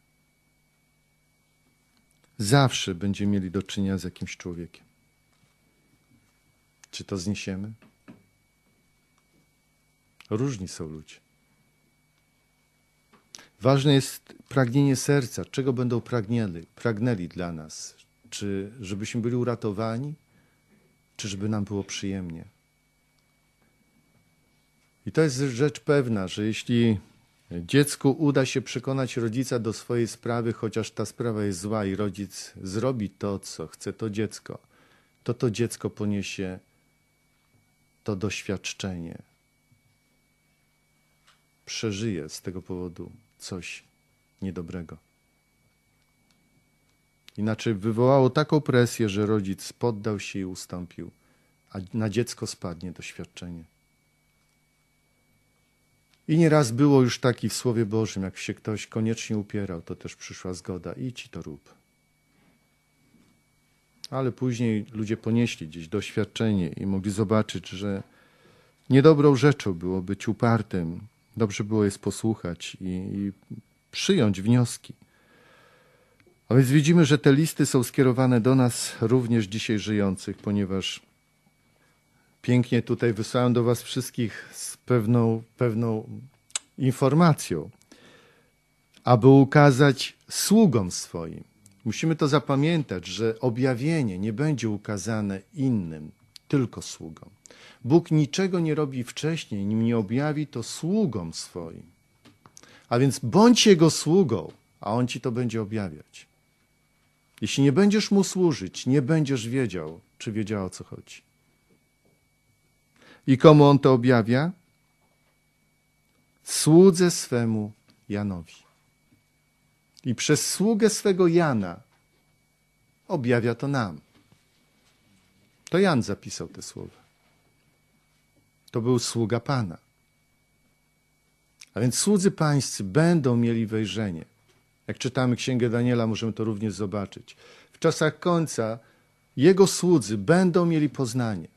Zawsze będziemy mieli do czynienia z jakimś człowiekiem. Czy to zniesiemy? Różni są ludzie. Ważne jest pragnienie serca, czego będą pragnęli, pragnęli dla nas. Czy żebyśmy byli uratowani, czyżby nam było przyjemnie. I to jest rzecz pewna, że jeśli dziecku uda się przekonać rodzica do swojej sprawy, chociaż ta sprawa jest zła i rodzic zrobi to, co chce to dziecko, to to dziecko poniesie to doświadczenie. Przeżyje z tego powodu coś niedobrego. Inaczej wywołało taką presję, że rodzic poddał się i ustąpił, a na dziecko spadnie doświadczenie. I nieraz było już taki w Słowie Bożym, jak się ktoś koniecznie upierał, to też przyszła zgoda, i ci to rób. Ale później ludzie ponieśli gdzieś doświadczenie i mogli zobaczyć, że niedobrą rzeczą było być upartym. Dobrze było jest posłuchać i, i przyjąć wnioski. A więc widzimy, że te listy są skierowane do nas również dzisiaj żyjących, ponieważ pięknie tutaj wysłałem do Was wszystkich z pewną, pewną informacją, aby ukazać sługom swoim. Musimy to zapamiętać, że objawienie nie będzie ukazane innym, tylko sługom. Bóg niczego nie robi wcześniej, nim nie objawi to sługom swoim. A więc bądź Jego sługą, a On Ci to będzie objawiać. Jeśli nie będziesz mu służyć, nie będziesz wiedział, czy wiedziała o co chodzi. I komu on to objawia? Słudze swemu Janowi. I przez sługę swego Jana objawia to nam. To Jan zapisał te słowa. To był sługa Pana. A więc słudzy pańscy będą mieli wejrzenie jak czytamy Księgę Daniela, możemy to również zobaczyć. W czasach końca jego słudzy będą mieli poznanie.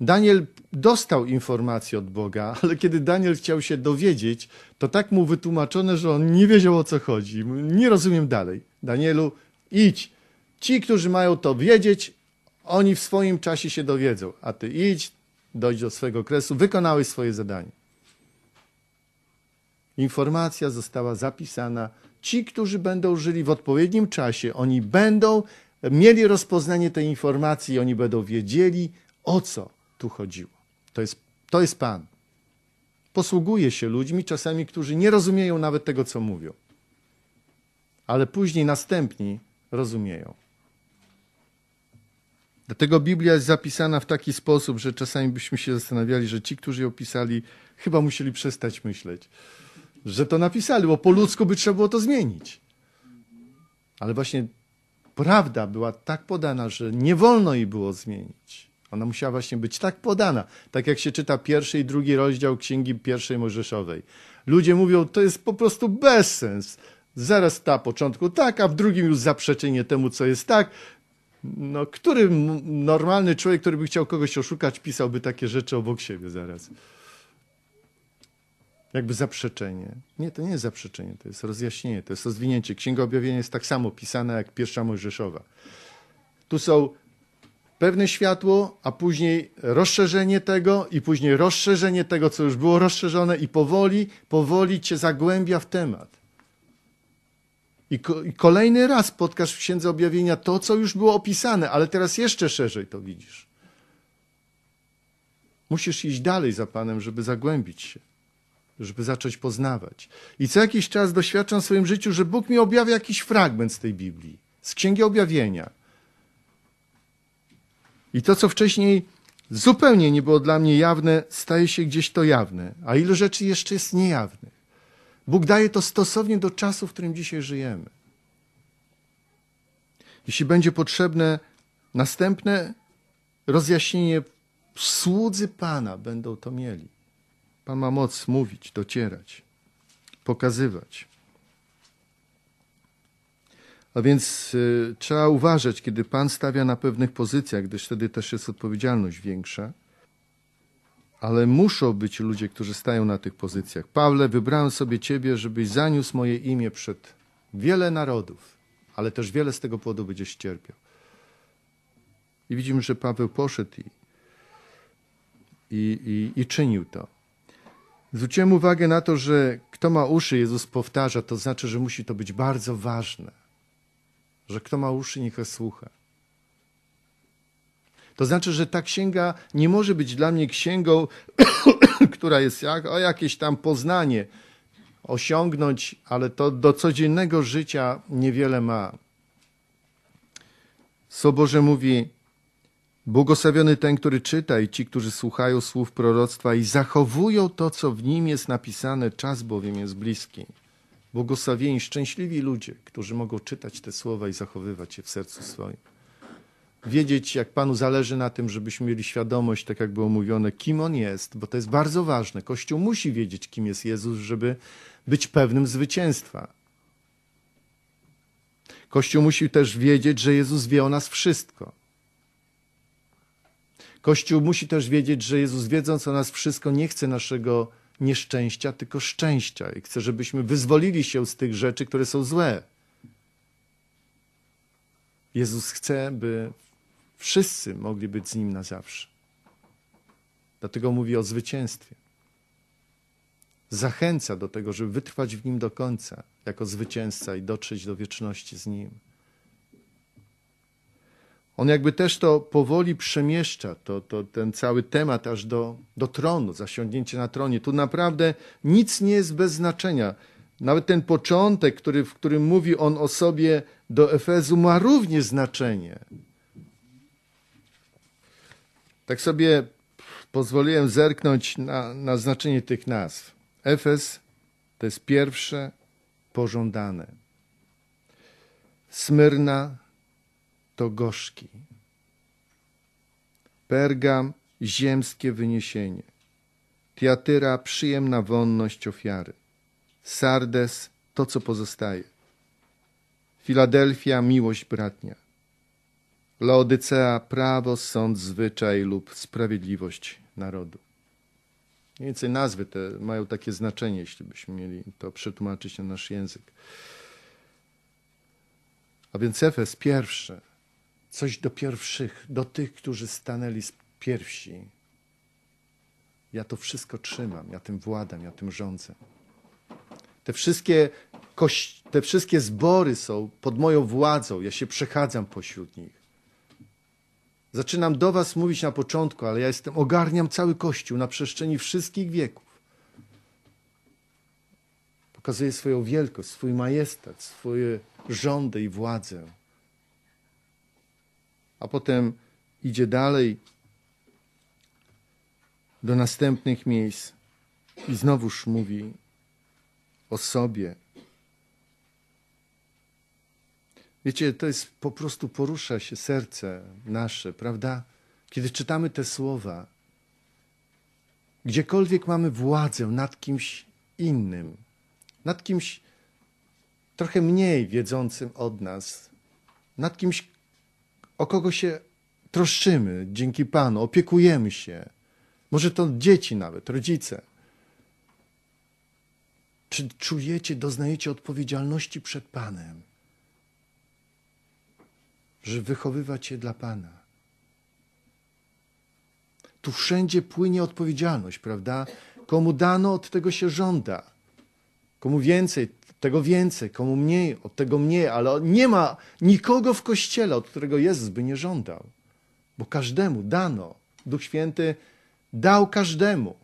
Daniel dostał informację od Boga, ale kiedy Daniel chciał się dowiedzieć, to tak mu wytłumaczone, że on nie wiedział o co chodzi. Nie rozumiem dalej. Danielu, idź. Ci, którzy mają to wiedzieć, oni w swoim czasie się dowiedzą, a ty idź, dojdź do swojego kresu, wykonałeś swoje zadanie informacja została zapisana. Ci, którzy będą żyli w odpowiednim czasie, oni będą mieli rozpoznanie tej informacji, oni będą wiedzieli, o co tu chodziło. To jest, to jest Pan. Posługuje się ludźmi, czasami, którzy nie rozumieją nawet tego, co mówią, ale później następni rozumieją. Dlatego Biblia jest zapisana w taki sposób, że czasami byśmy się zastanawiali, że ci, którzy ją pisali, chyba musieli przestać myśleć że to napisali, bo po ludzku by trzeba było to zmienić. Ale właśnie prawda była tak podana, że nie wolno jej było zmienić. Ona musiała właśnie być tak podana, tak jak się czyta pierwszy i drugi rozdział Księgi Pierwszej Mojżeszowej. Ludzie mówią, to jest po prostu bezsens. Zaraz ta początku tak, a w drugim już zaprzeczenie temu, co jest tak. No, który normalny człowiek, który by chciał kogoś oszukać, pisałby takie rzeczy obok siebie zaraz jakby zaprzeczenie. Nie, to nie jest zaprzeczenie, to jest rozjaśnienie, to jest rozwinięcie. Księga Objawienia jest tak samo pisana jak pierwsza Mojżeszowa. Tu są pewne światło, a później rozszerzenie tego i później rozszerzenie tego, co już było rozszerzone i powoli, powoli cię zagłębia w temat. I, ko i kolejny raz spotkasz w Księdze Objawienia to, co już było opisane, ale teraz jeszcze szerzej to widzisz. Musisz iść dalej za Panem, żeby zagłębić się żeby zacząć poznawać. I co jakiś czas doświadczam w swoim życiu, że Bóg mi objawia jakiś fragment z tej Biblii, z Księgi Objawienia. I to, co wcześniej zupełnie nie było dla mnie jawne, staje się gdzieś to jawne, a ile rzeczy jeszcze jest niejawnych. Bóg daje to stosownie do czasu, w którym dzisiaj żyjemy. Jeśli będzie potrzebne następne rozjaśnienie, słudzy Pana będą to mieli. Pan ma moc mówić, docierać, pokazywać. A więc y, trzeba uważać, kiedy Pan stawia na pewnych pozycjach, gdyż wtedy też jest odpowiedzialność większa. Ale muszą być ludzie, którzy stają na tych pozycjach. Pawle, wybrałem sobie Ciebie, żebyś zaniósł moje imię przed wiele narodów, ale też wiele z tego powodu będziesz cierpiał. I widzimy, że Paweł poszedł i, i, i, i czynił to. Zwróciłem uwagę na to, że kto ma uszy, Jezus powtarza, to znaczy, że musi to być bardzo ważne. Że kto ma uszy, niech słucha. To znaczy, że ta księga nie może być dla mnie księgą, która jest jak o jakieś tam poznanie osiągnąć, ale to do codziennego życia niewiele ma. Soborze mówi, Błogosławiony ten, który czyta i ci, którzy słuchają słów proroctwa i zachowują to, co w nim jest napisane, czas bowiem jest bliski. Błogosławieni, szczęśliwi ludzie, którzy mogą czytać te słowa i zachowywać je w sercu swoim. Wiedzieć, jak Panu zależy na tym, żebyśmy mieli świadomość, tak jak było mówione, kim On jest, bo to jest bardzo ważne. Kościół musi wiedzieć, kim jest Jezus, żeby być pewnym zwycięstwa. Kościół musi też wiedzieć, że Jezus wie o nas wszystko Kościół musi też wiedzieć, że Jezus, wiedząc o nas wszystko, nie chce naszego nieszczęścia, tylko szczęścia i chce, żebyśmy wyzwolili się z tych rzeczy, które są złe. Jezus chce, by wszyscy mogli być z Nim na zawsze. Dlatego mówi o zwycięstwie. Zachęca do tego, żeby wytrwać w Nim do końca, jako zwycięzca i dotrzeć do wieczności z Nim on jakby też to powoli przemieszcza, to, to ten cały temat aż do, do tronu, zasiągnięcie na tronie. Tu naprawdę nic nie jest bez znaczenia. Nawet ten początek, który, w którym mówi on o sobie do Efezu, ma również znaczenie. Tak sobie pozwoliłem zerknąć na, na znaczenie tych nazw. Efes to jest pierwsze pożądane. Smyrna to gorzki. Pergam ziemskie wyniesienie. Tiatyra przyjemna wonność ofiary. Sardes to, co pozostaje. Filadelfia miłość bratnia. Laodycea prawo, sąd, zwyczaj lub sprawiedliwość narodu. Mniej więcej nazwy te mają takie znaczenie, jeśli byśmy mieli to przetłumaczyć na nasz język. A więc Efes pierwszy coś do pierwszych, do tych, którzy stanęli pierwsi. Ja to wszystko trzymam, ja tym władam, ja tym rządzę. Te wszystkie, te wszystkie zbory są pod moją władzą, ja się przechadzam pośród nich. Zaczynam do Was mówić na początku, ale ja jestem, ogarniam cały Kościół na przestrzeni wszystkich wieków. Pokazuję swoją wielkość, swój majestat, swoje rządy i władzę a potem idzie dalej do następnych miejsc i znowuż mówi o sobie. Wiecie, to jest po prostu porusza się serce nasze, prawda? Kiedy czytamy te słowa, gdziekolwiek mamy władzę nad kimś innym, nad kimś trochę mniej wiedzącym od nas, nad kimś, o kogo się troszczymy dzięki Panu, opiekujemy się. Może to dzieci nawet, rodzice. Czy czujecie, doznajecie odpowiedzialności przed Panem, że wychowywacie dla Pana? Tu wszędzie płynie odpowiedzialność, prawda? Komu dano, od tego się żąda. Komu więcej, tego więcej, komu mniej, od tego mniej, ale nie ma nikogo w kościele, od którego Jezus by nie żądał, bo każdemu dano. Duch Święty dał każdemu.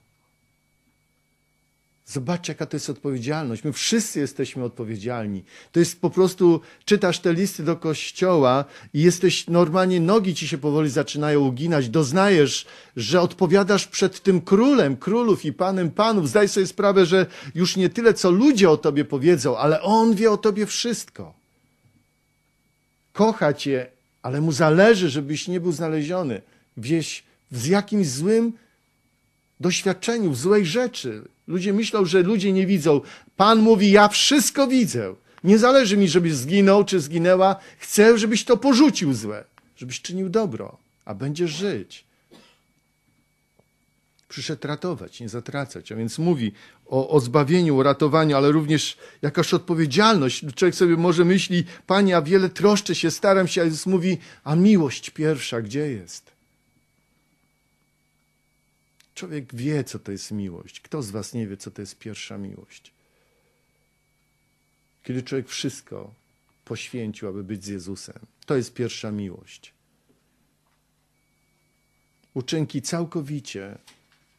Zobaczcie, jaka to jest odpowiedzialność. My wszyscy jesteśmy odpowiedzialni. To jest po prostu, czytasz te listy do kościoła i jesteś normalnie, nogi ci się powoli zaczynają uginać. Doznajesz, że odpowiadasz przed tym królem królów i panem panów. Zdaj sobie sprawę, że już nie tyle, co ludzie o tobie powiedzą, ale on wie o tobie wszystko. Kocha cię, ale mu zależy, żebyś nie był znaleziony wieś w jakimś złym doświadczeniu, w złej rzeczy Ludzie myślą, że ludzie nie widzą. Pan mówi: Ja wszystko widzę. Nie zależy mi, żebyś zginął czy zginęła. Chcę, żebyś to porzucił złe, żebyś czynił dobro, a będziesz żyć. Przyszedł ratować, nie zatracać. A więc mówi o, o zbawieniu, o ratowaniu, ale również jakaś odpowiedzialność. Człowiek sobie może myśli, Panie, a wiele troszczę się, staram się, a Jezus mówi, a miłość pierwsza gdzie jest? Człowiek wie, co to jest miłość. Kto z Was nie wie, co to jest pierwsza miłość? Kiedy człowiek wszystko poświęcił, aby być z Jezusem. To jest pierwsza miłość. Uczynki całkowicie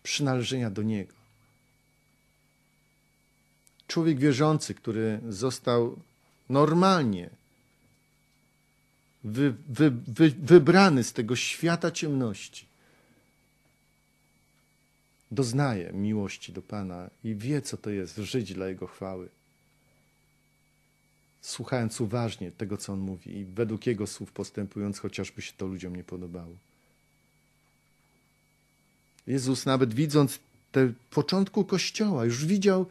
przynależenia do Niego. Człowiek wierzący, który został normalnie wy, wy, wy, wybrany z tego świata ciemności doznaje miłości do Pana i wie, co to jest żyć dla Jego chwały. Słuchając uważnie tego, co On mówi i według Jego słów postępując, chociażby się to ludziom nie podobało. Jezus, nawet widząc te początku Kościoła, już widział,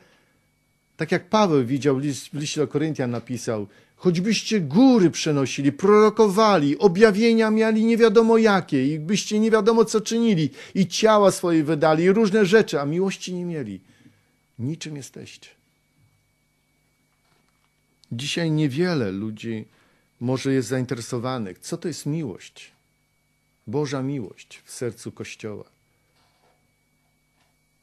tak jak Paweł widział, list, w liście do Koryntian napisał, Choćbyście góry przenosili, prorokowali, objawienia mieli nie wiadomo jakie i byście nie wiadomo co czynili i ciała swoje wydali i różne rzeczy, a miłości nie mieli. Niczym jesteście. Dzisiaj niewiele ludzi może jest zainteresowanych, co to jest miłość, Boża miłość w sercu Kościoła.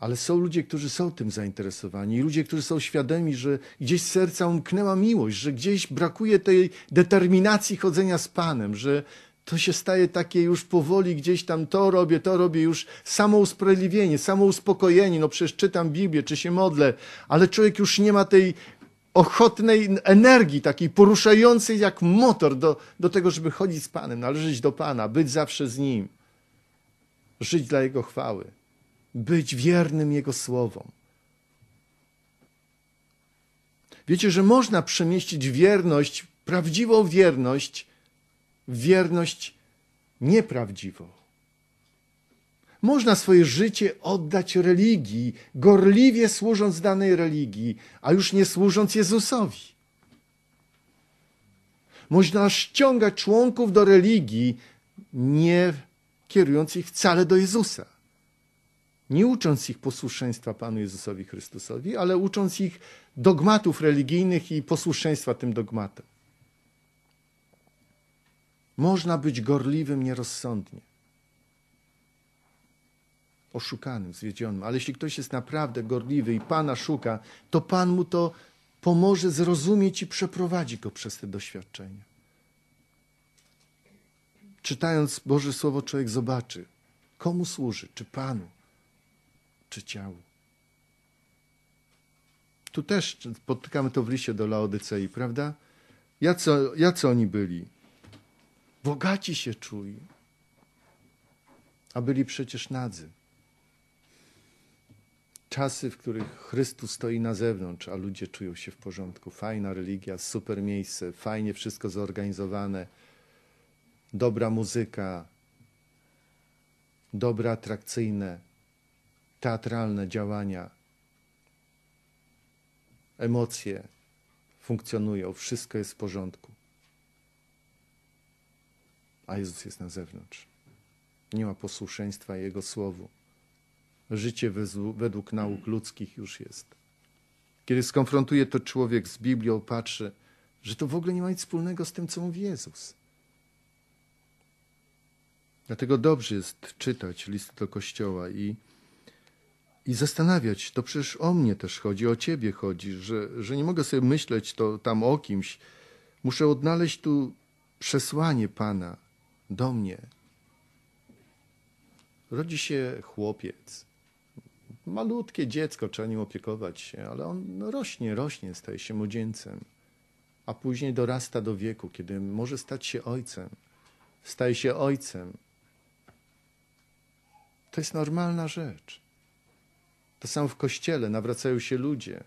Ale są ludzie, którzy są tym zainteresowani, i ludzie, którzy są świadomi, że gdzieś z serca umknęła miłość, że gdzieś brakuje tej determinacji chodzenia z Panem, że to się staje takie już powoli gdzieś tam to robię, to robię, już samo usprawiedliwienie, samo uspokojenie. No przecież czytam Biblię, czy się modlę, ale człowiek już nie ma tej ochotnej energii, takiej poruszającej jak motor do, do tego, żeby chodzić z Panem, należeć do Pana, być zawsze z Nim, żyć dla Jego chwały być wiernym Jego słowom. Wiecie, że można przemieścić wierność, prawdziwą wierność, w wierność nieprawdziwą. Można swoje życie oddać religii, gorliwie służąc danej religii, a już nie służąc Jezusowi. Można ściągać członków do religii, nie kierując ich wcale do Jezusa nie ucząc ich posłuszeństwa Panu Jezusowi Chrystusowi, ale ucząc ich dogmatów religijnych i posłuszeństwa tym dogmatom. Można być gorliwym nierozsądnie, oszukanym, zwiedzionym, ale jeśli ktoś jest naprawdę gorliwy i Pana szuka, to Pan mu to pomoże zrozumieć i przeprowadzi go przez te doświadczenia. Czytając Boże Słowo, człowiek zobaczy, komu służy, czy Panu, czy Tu też spotykamy to w liście do Laodycei, prawda? Jacy, jacy oni byli? Bogaci się czuli, a byli przecież nadzy. Czasy, w których Chrystus stoi na zewnątrz, a ludzie czują się w porządku. Fajna religia, super miejsce, fajnie wszystko zorganizowane, dobra muzyka, dobra atrakcyjne teatralne działania, emocje funkcjonują, wszystko jest w porządku. A Jezus jest na zewnątrz. Nie ma posłuszeństwa Jego słowu. Życie według nauk ludzkich już jest. Kiedy skonfrontuje to człowiek z Biblią, patrzy, że to w ogóle nie ma nic wspólnego z tym, co mówi Jezus. Dlatego dobrze jest czytać list do Kościoła i i zastanawiać, to przecież o mnie też chodzi, o ciebie chodzi, że, że nie mogę sobie myśleć to tam o kimś. Muszę odnaleźć tu przesłanie Pana do mnie. Rodzi się chłopiec. Malutkie dziecko, trzeba nim opiekować się, ale on rośnie, rośnie, staje się młodzieńcem, a później dorasta do wieku, kiedy może stać się ojcem. Staje się ojcem. To jest normalna rzecz. To samo w kościele nawracają się ludzie.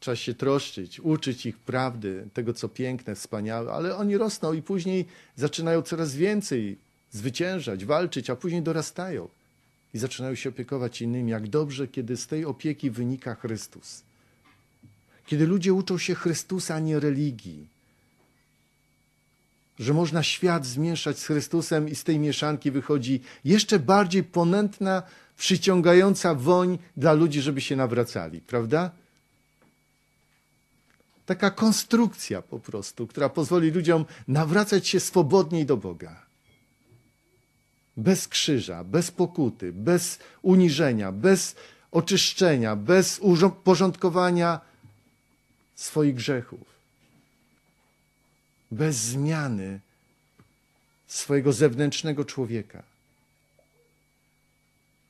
Trzeba się troszczyć, uczyć ich prawdy, tego co piękne, wspaniałe, ale oni rosną i później zaczynają coraz więcej zwyciężać, walczyć, a później dorastają i zaczynają się opiekować innymi. Jak dobrze, kiedy z tej opieki wynika Chrystus. Kiedy ludzie uczą się Chrystusa, a nie religii że można świat zmieszać z Chrystusem i z tej mieszanki wychodzi jeszcze bardziej ponętna, przyciągająca woń dla ludzi, żeby się nawracali, prawda? Taka konstrukcja po prostu, która pozwoli ludziom nawracać się swobodniej do Boga. Bez krzyża, bez pokuty, bez uniżenia, bez oczyszczenia, bez uporządkowania swoich grzechów bez zmiany swojego zewnętrznego człowieka.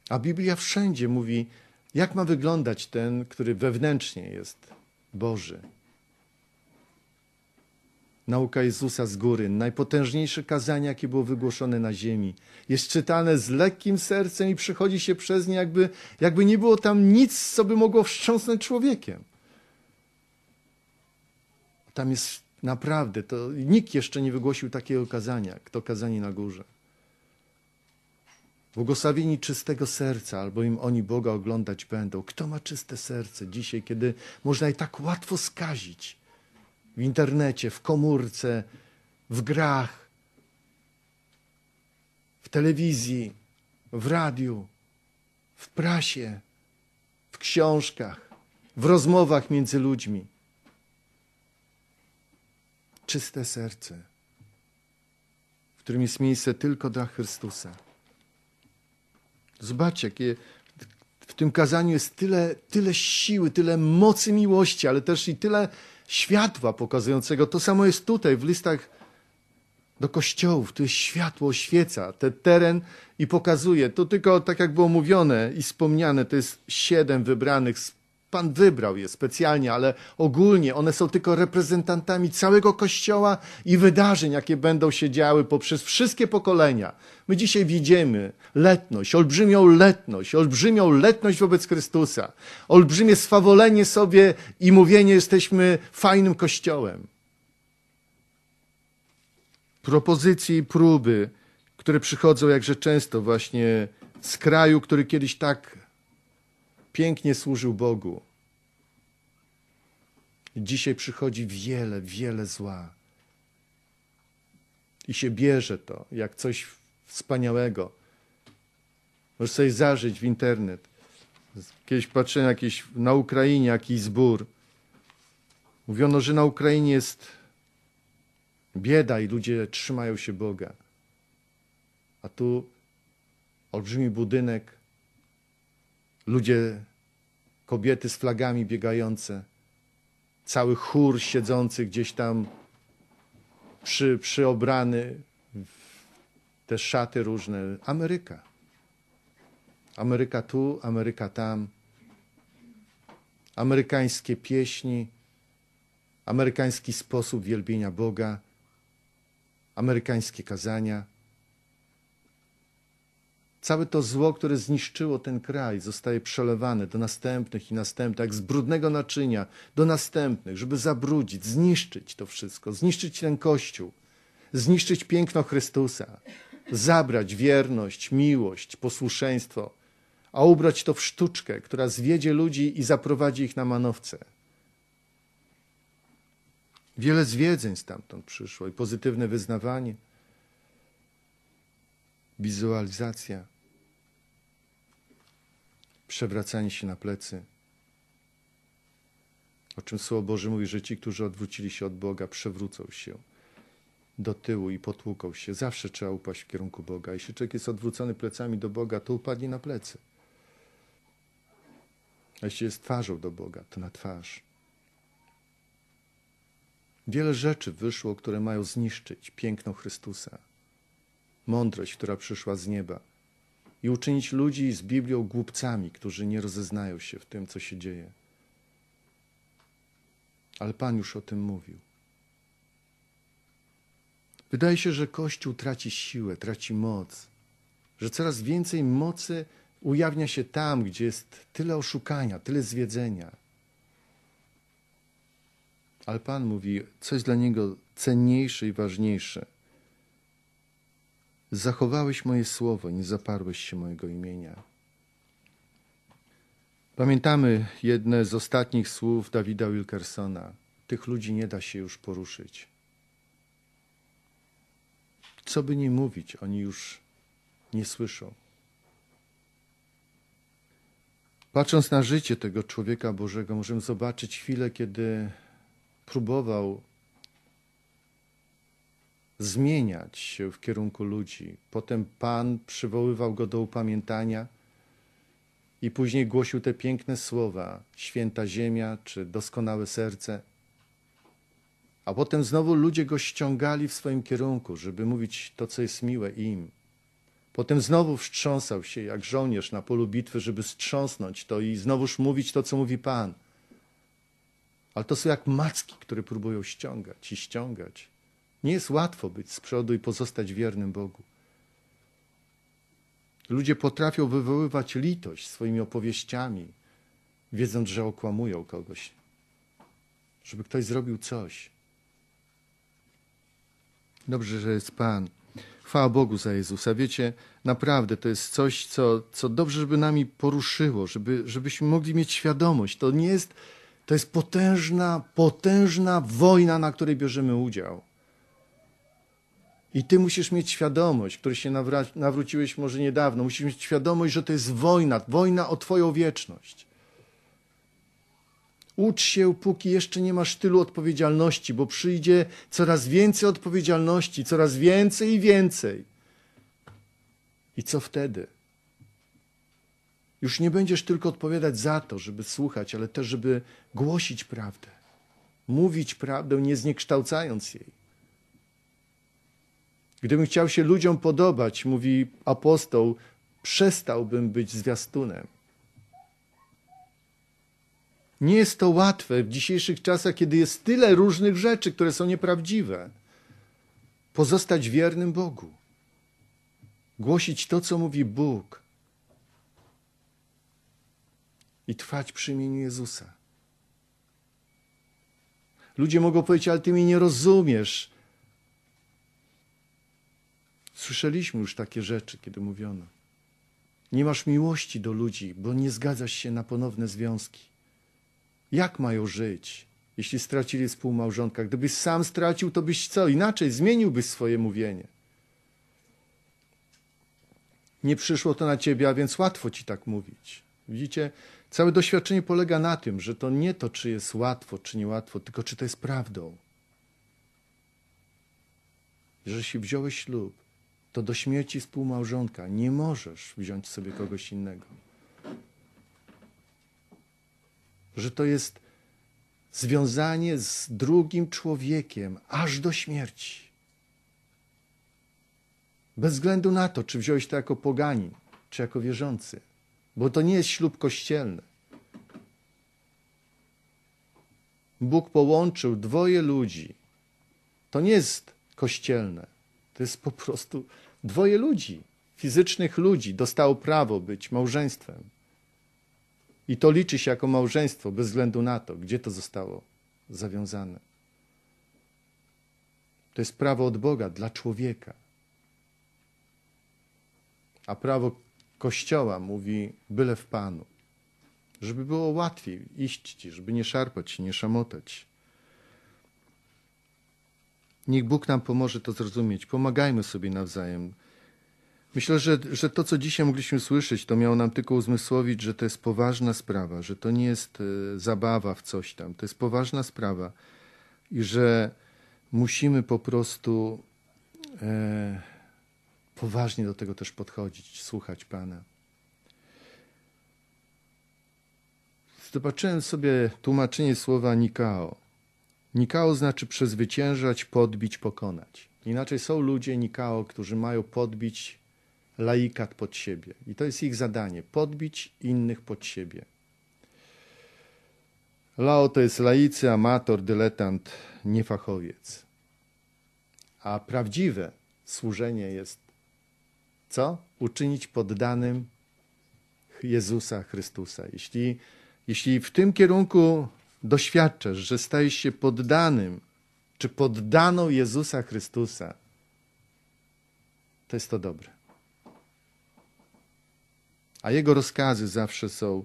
A Biblia wszędzie mówi, jak ma wyglądać ten, który wewnętrznie jest Boży. Nauka Jezusa z góry, najpotężniejsze kazanie, jakie było wygłoszone na ziemi, jest czytane z lekkim sercem i przechodzi się przez nie, jakby, jakby nie było tam nic, co by mogło wstrząsnąć człowiekiem. Tam jest Naprawdę, to nikt jeszcze nie wygłosił takiego kazania, kto kazanie na górze. Błogosławieni czystego serca, albo im oni Boga oglądać będą. Kto ma czyste serce dzisiaj, kiedy można je tak łatwo skazić w internecie, w komórce, w grach, w telewizji, w radiu, w prasie, w książkach, w rozmowach między ludźmi czyste serce, w którym jest miejsce tylko dla Chrystusa. Zobaczcie, jakie w tym kazaniu jest tyle, tyle siły, tyle mocy miłości, ale też i tyle światła pokazującego. To samo jest tutaj, w listach do kościołów. To jest światło, oświeca ten teren i pokazuje. To tylko, tak jak było mówione i wspomniane, to jest siedem wybranych z Pan wybrał je specjalnie, ale ogólnie one są tylko reprezentantami całego Kościoła i wydarzeń, jakie będą się działy poprzez wszystkie pokolenia. My dzisiaj widzimy letność, olbrzymią letność, olbrzymią letność wobec Chrystusa, olbrzymie swawolenie sobie i mówienie, jesteśmy fajnym Kościołem. Propozycje i próby, które przychodzą jakże często właśnie z kraju, który kiedyś tak pięknie służył Bogu. Dzisiaj przychodzi wiele, wiele zła. I się bierze to jak coś wspaniałego. Możesz sobie zażyć w internet. Kiedyś patrzyłem jakieś, na Ukrainie jakiś zbór. Mówiono, że na Ukrainie jest bieda i ludzie trzymają się Boga. A tu olbrzymi budynek Ludzie, kobiety z flagami biegające, cały chór siedzący gdzieś tam przy, przyobrany te szaty różne. Ameryka. Ameryka tu, Ameryka tam. Amerykańskie pieśni, amerykański sposób wielbienia Boga, amerykańskie kazania. Całe to zło, które zniszczyło ten kraj, zostaje przelewane do następnych i następnych, jak z brudnego naczynia, do następnych, żeby zabrudzić, zniszczyć to wszystko, zniszczyć ten kościół, zniszczyć piękno Chrystusa, zabrać wierność, miłość, posłuszeństwo, a ubrać to w sztuczkę, która zwiedzie ludzi i zaprowadzi ich na manowce. Wiele zwiedzeń stamtąd przyszło i pozytywne wyznawanie – wizualizacja, przewracanie się na plecy. O czym Słowo Boże mówi, że ci, którzy odwrócili się od Boga, przewrócą się do tyłu i potłuką się. Zawsze trzeba upaść w kierunku Boga. Jeśli człowiek jest odwrócony plecami do Boga, to upadnie na plecy. A jeśli jest twarzą do Boga, to na twarz. Wiele rzeczy wyszło, które mają zniszczyć piękno Chrystusa mądrość, która przyszła z nieba, i uczynić ludzi z Biblią głupcami, którzy nie rozeznają się w tym, co się dzieje. Ale Pan już o tym mówił. Wydaje się, że Kościół traci siłę, traci moc, że coraz więcej mocy ujawnia się tam, gdzie jest tyle oszukania, tyle zwiedzenia. Ale Pan mówi, coś dla niego cenniejsze i ważniejsze. Zachowałeś moje słowo, nie zaparłeś się mojego imienia. Pamiętamy jedne z ostatnich słów Dawida Wilkersona. Tych ludzi nie da się już poruszyć. Co by nie mówić, oni już nie słyszą. Patrząc na życie tego człowieka Bożego, możemy zobaczyć chwilę, kiedy próbował zmieniać się w kierunku ludzi. Potem Pan przywoływał go do upamiętania i później głosił te piękne słowa: święta ziemia czy doskonałe serce. A potem znowu ludzie go ściągali w swoim kierunku, żeby mówić to, co jest miłe im. Potem znowu wstrząsał się jak żołnierz na polu bitwy, żeby strząsnąć to i znowuż mówić to, co mówi Pan. Ale to są jak macki, które próbują ściągać i ściągać. Nie jest łatwo być z przodu i pozostać wiernym Bogu. Ludzie potrafią wywoływać litość swoimi opowieściami, wiedząc, że okłamują kogoś, żeby ktoś zrobił coś. Dobrze, że jest Pan. Chwała Bogu za Jezusa. Wiecie, naprawdę to jest coś, co, co dobrze, żeby nami poruszyło, żeby, żebyśmy mogli mieć świadomość. To nie jest, to jest potężna, potężna wojna, na której bierzemy udział. I ty musisz mieć świadomość, który się nawróciłeś może niedawno, musisz mieć świadomość, że to jest wojna, wojna o twoją wieczność. Ucz się, póki jeszcze nie masz tylu odpowiedzialności, bo przyjdzie coraz więcej odpowiedzialności, coraz więcej i więcej. I co wtedy? Już nie będziesz tylko odpowiadać za to, żeby słuchać, ale też, żeby głosić prawdę. Mówić prawdę, nie zniekształcając jej. Gdybym chciał się ludziom podobać, mówi apostoł, przestałbym być zwiastunem. Nie jest to łatwe w dzisiejszych czasach, kiedy jest tyle różnych rzeczy, które są nieprawdziwe. Pozostać wiernym Bogu, głosić to, co mówi Bóg i trwać przy imieniu Jezusa. Ludzie mogą powiedzieć, ale ty mnie nie rozumiesz. Słyszeliśmy już takie rzeczy, kiedy mówiono. Nie masz miłości do ludzi, bo nie zgadzasz się na ponowne związki. Jak mają żyć, jeśli stracili współmałżonka? Gdybyś sam stracił, to byś co? Inaczej zmieniłbyś swoje mówienie. Nie przyszło to na ciebie, a więc łatwo ci tak mówić. Widzicie, całe doświadczenie polega na tym, że to nie to, czy jest łatwo, czy niełatwo, tylko czy to jest prawdą. Jeżeli się wziąłeś ślub, to do śmierci współmałżonka nie możesz wziąć sobie kogoś innego. Że to jest związanie z drugim człowiekiem aż do śmierci. Bez względu na to, czy wziąłeś to jako poganin, czy jako wierzący, bo to nie jest ślub kościelny. Bóg połączył dwoje ludzi. To nie jest kościelne. To jest po prostu dwoje ludzi, fizycznych ludzi, dostało prawo być małżeństwem. I to liczy się jako małżeństwo, bez względu na to, gdzie to zostało zawiązane. To jest prawo od Boga dla człowieka. A prawo Kościoła mówi byle w Panu, żeby było łatwiej iść ci, żeby nie szarpać się, nie szamotać. Niech Bóg nam pomoże to zrozumieć. Pomagajmy sobie nawzajem. Myślę, że, że to, co dzisiaj mogliśmy słyszeć, to miało nam tylko uzmysłowić, że to jest poważna sprawa, że to nie jest e, zabawa w coś tam, to jest poważna sprawa i że musimy po prostu e, poważnie do tego też podchodzić, słuchać Pana. Zobaczyłem sobie tłumaczenie słowa Nikao. Nikao znaczy przezwyciężać, podbić, pokonać. Inaczej są ludzie Nikao, którzy mają podbić laikat pod siebie. I to jest ich zadanie podbić innych pod siebie. Lao to jest laicy, amator, dyletant, niefachowiec. A prawdziwe służenie jest co? Uczynić poddanym Jezusa Chrystusa. Jeśli, jeśli w tym kierunku doświadczasz, że stajesz się poddanym, czy poddaną Jezusa Chrystusa, to jest to dobre. A Jego rozkazy zawsze są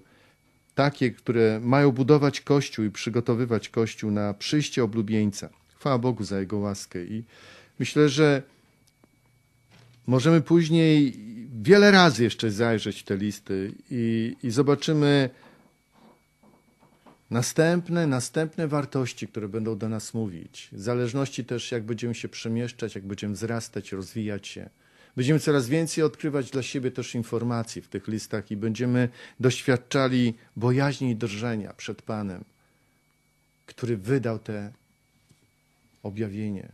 takie, które mają budować Kościół i przygotowywać Kościół na przyjście oblubieńca. Chwała Bogu za Jego łaskę. I myślę, że możemy później wiele razy jeszcze zajrzeć w te listy i, i zobaczymy, Następne, następne wartości, które będą do nas mówić, w zależności też, jak będziemy się przemieszczać, jak będziemy wzrastać, rozwijać się. Będziemy coraz więcej odkrywać dla siebie też informacji w tych listach i będziemy doświadczali bojaźni i drżenia przed Panem, który wydał te objawienie,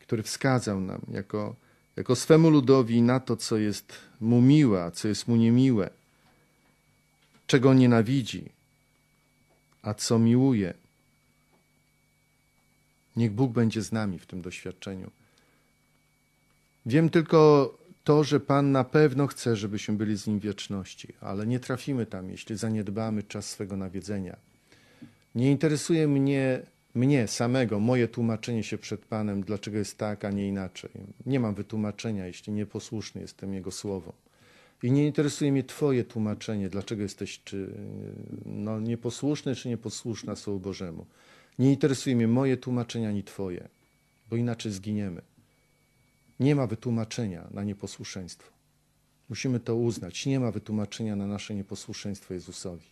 który wskazał nam jako, jako swemu ludowi na to, co jest mu miłe, co jest mu niemiłe czego nienawidzi, a co miłuje. Niech Bóg będzie z nami w tym doświadczeniu. Wiem tylko to, że Pan na pewno chce, żebyśmy byli z Nim wieczności, ale nie trafimy tam, jeśli zaniedbamy czas swego nawiedzenia. Nie interesuje mnie, mnie samego, moje tłumaczenie się przed Panem, dlaczego jest tak, a nie inaczej. Nie mam wytłumaczenia, jeśli nieposłuszny jestem Jego słowom. I nie interesuje mnie Twoje tłumaczenie, dlaczego jesteś czy, no, nieposłuszny czy nieposłuszna Słowu Bożemu. Nie interesuje mnie moje tłumaczenie ani Twoje, bo inaczej zginiemy. Nie ma wytłumaczenia na nieposłuszeństwo. Musimy to uznać. Nie ma wytłumaczenia na nasze nieposłuszeństwo Jezusowi.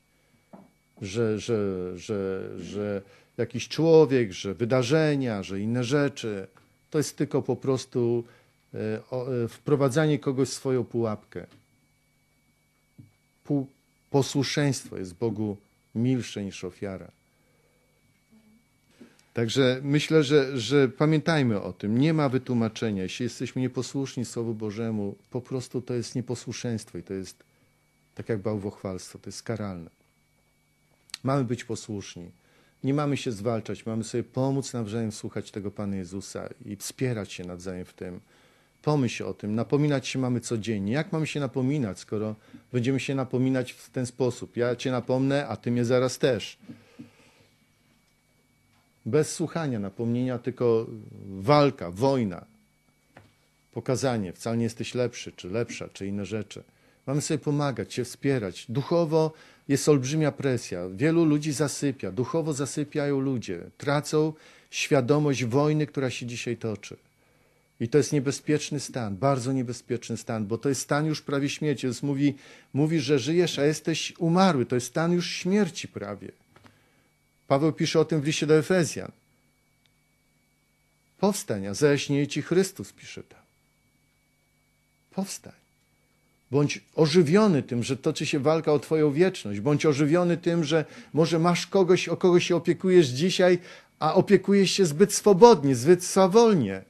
Że, że, że, że jakiś człowiek, że wydarzenia, że inne rzeczy, to jest tylko po prostu e, e, wprowadzanie kogoś w swoją pułapkę posłuszeństwo jest Bogu milsze niż ofiara. Także myślę, że, że pamiętajmy o tym. Nie ma wytłumaczenia. Jeśli jesteśmy nieposłuszni Słowu Bożemu, po prostu to jest nieposłuszeństwo i to jest tak jak bałwochwalstwo, to jest karalne. Mamy być posłuszni. Nie mamy się zwalczać, mamy sobie pomóc nawzajem słuchać tego Pana Jezusa i wspierać się nawzajem w tym. Pomyśl o tym. Napominać się mamy codziennie. Jak mamy się napominać, skoro będziemy się napominać w ten sposób? Ja cię napomnę, a ty mnie zaraz też. Bez słuchania napomnienia, tylko walka, wojna, pokazanie, wcale nie jesteś lepszy, czy lepsza, czy inne rzeczy. Mamy sobie pomagać, się wspierać. Duchowo jest olbrzymia presja. Wielu ludzi zasypia, duchowo zasypiają ludzie, tracą świadomość wojny, która się dzisiaj toczy. I to jest niebezpieczny stan, bardzo niebezpieczny stan, bo to jest stan już prawie śmierci. Jezus mówi, mówi, że żyjesz, a jesteś umarły. To jest stan już śmierci prawie. Paweł pisze o tym w liście do Efezjan. Powstań, a zajaśnieje ci Chrystus, pisze tam. Powstań. Bądź ożywiony tym, że toczy się walka o Twoją wieczność. Bądź ożywiony tym, że może masz kogoś, o kogo się opiekujesz dzisiaj, a opiekujesz się zbyt swobodnie, zbyt swawolnie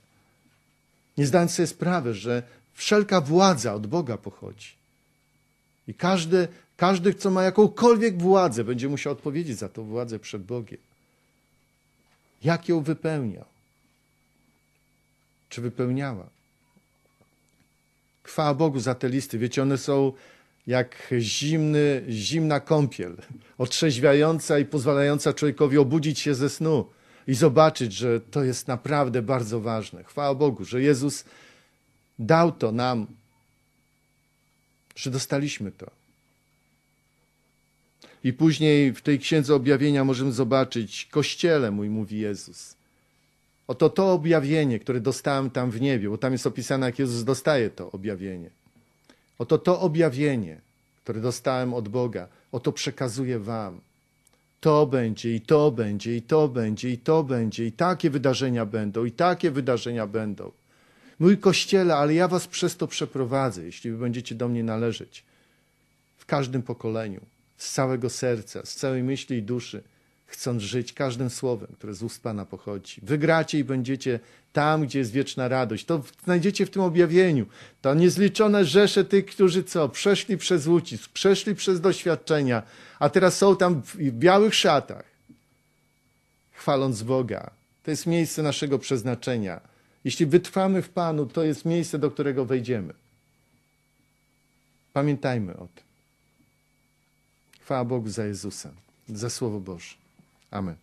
nie zdając sobie sprawy, że wszelka władza od Boga pochodzi. I każdy, każdy, kto ma jakąkolwiek władzę, będzie musiał odpowiedzieć za tą władzę przed Bogiem. Jak ją wypełniał? Czy wypełniała? Chwała Bogu za te listy. Wiecie, one są jak zimny, zimna kąpiel, otrzeźwiająca i pozwalająca człowiekowi obudzić się ze snu i zobaczyć, że to jest naprawdę bardzo ważne. Chwała Bogu, że Jezus dał to nam, że dostaliśmy to. I później w tej księdze objawienia możemy zobaczyć, kościele mój, mówi Jezus. Oto to objawienie, które dostałem tam w niebie, bo tam jest opisane, jak Jezus dostaje to objawienie. Oto to objawienie, które dostałem od Boga, oto przekazuję Wam to będzie, i to będzie, i to będzie, i to będzie, i takie wydarzenia będą, i takie wydarzenia będą. Mój kościele, ale ja was przez to przeprowadzę, jeśli wy będziecie do mnie należeć. W każdym pokoleniu, z całego serca, z całej myśli i duszy, chcąc żyć każdym słowem, które z ust Pana pochodzi. Wygracie i będziecie tam, gdzie jest wieczna radość. To znajdziecie w tym objawieniu. To niezliczone rzesze tych, którzy co? Przeszli przez ucisk, przeszli przez doświadczenia, a teraz są tam w białych szatach, chwaląc Boga. To jest miejsce naszego przeznaczenia. Jeśli wytrwamy w Panu, to jest miejsce, do którego wejdziemy. Pamiętajmy o tym. Chwała Bogu za Jezusa, za Słowo Boże. Amen.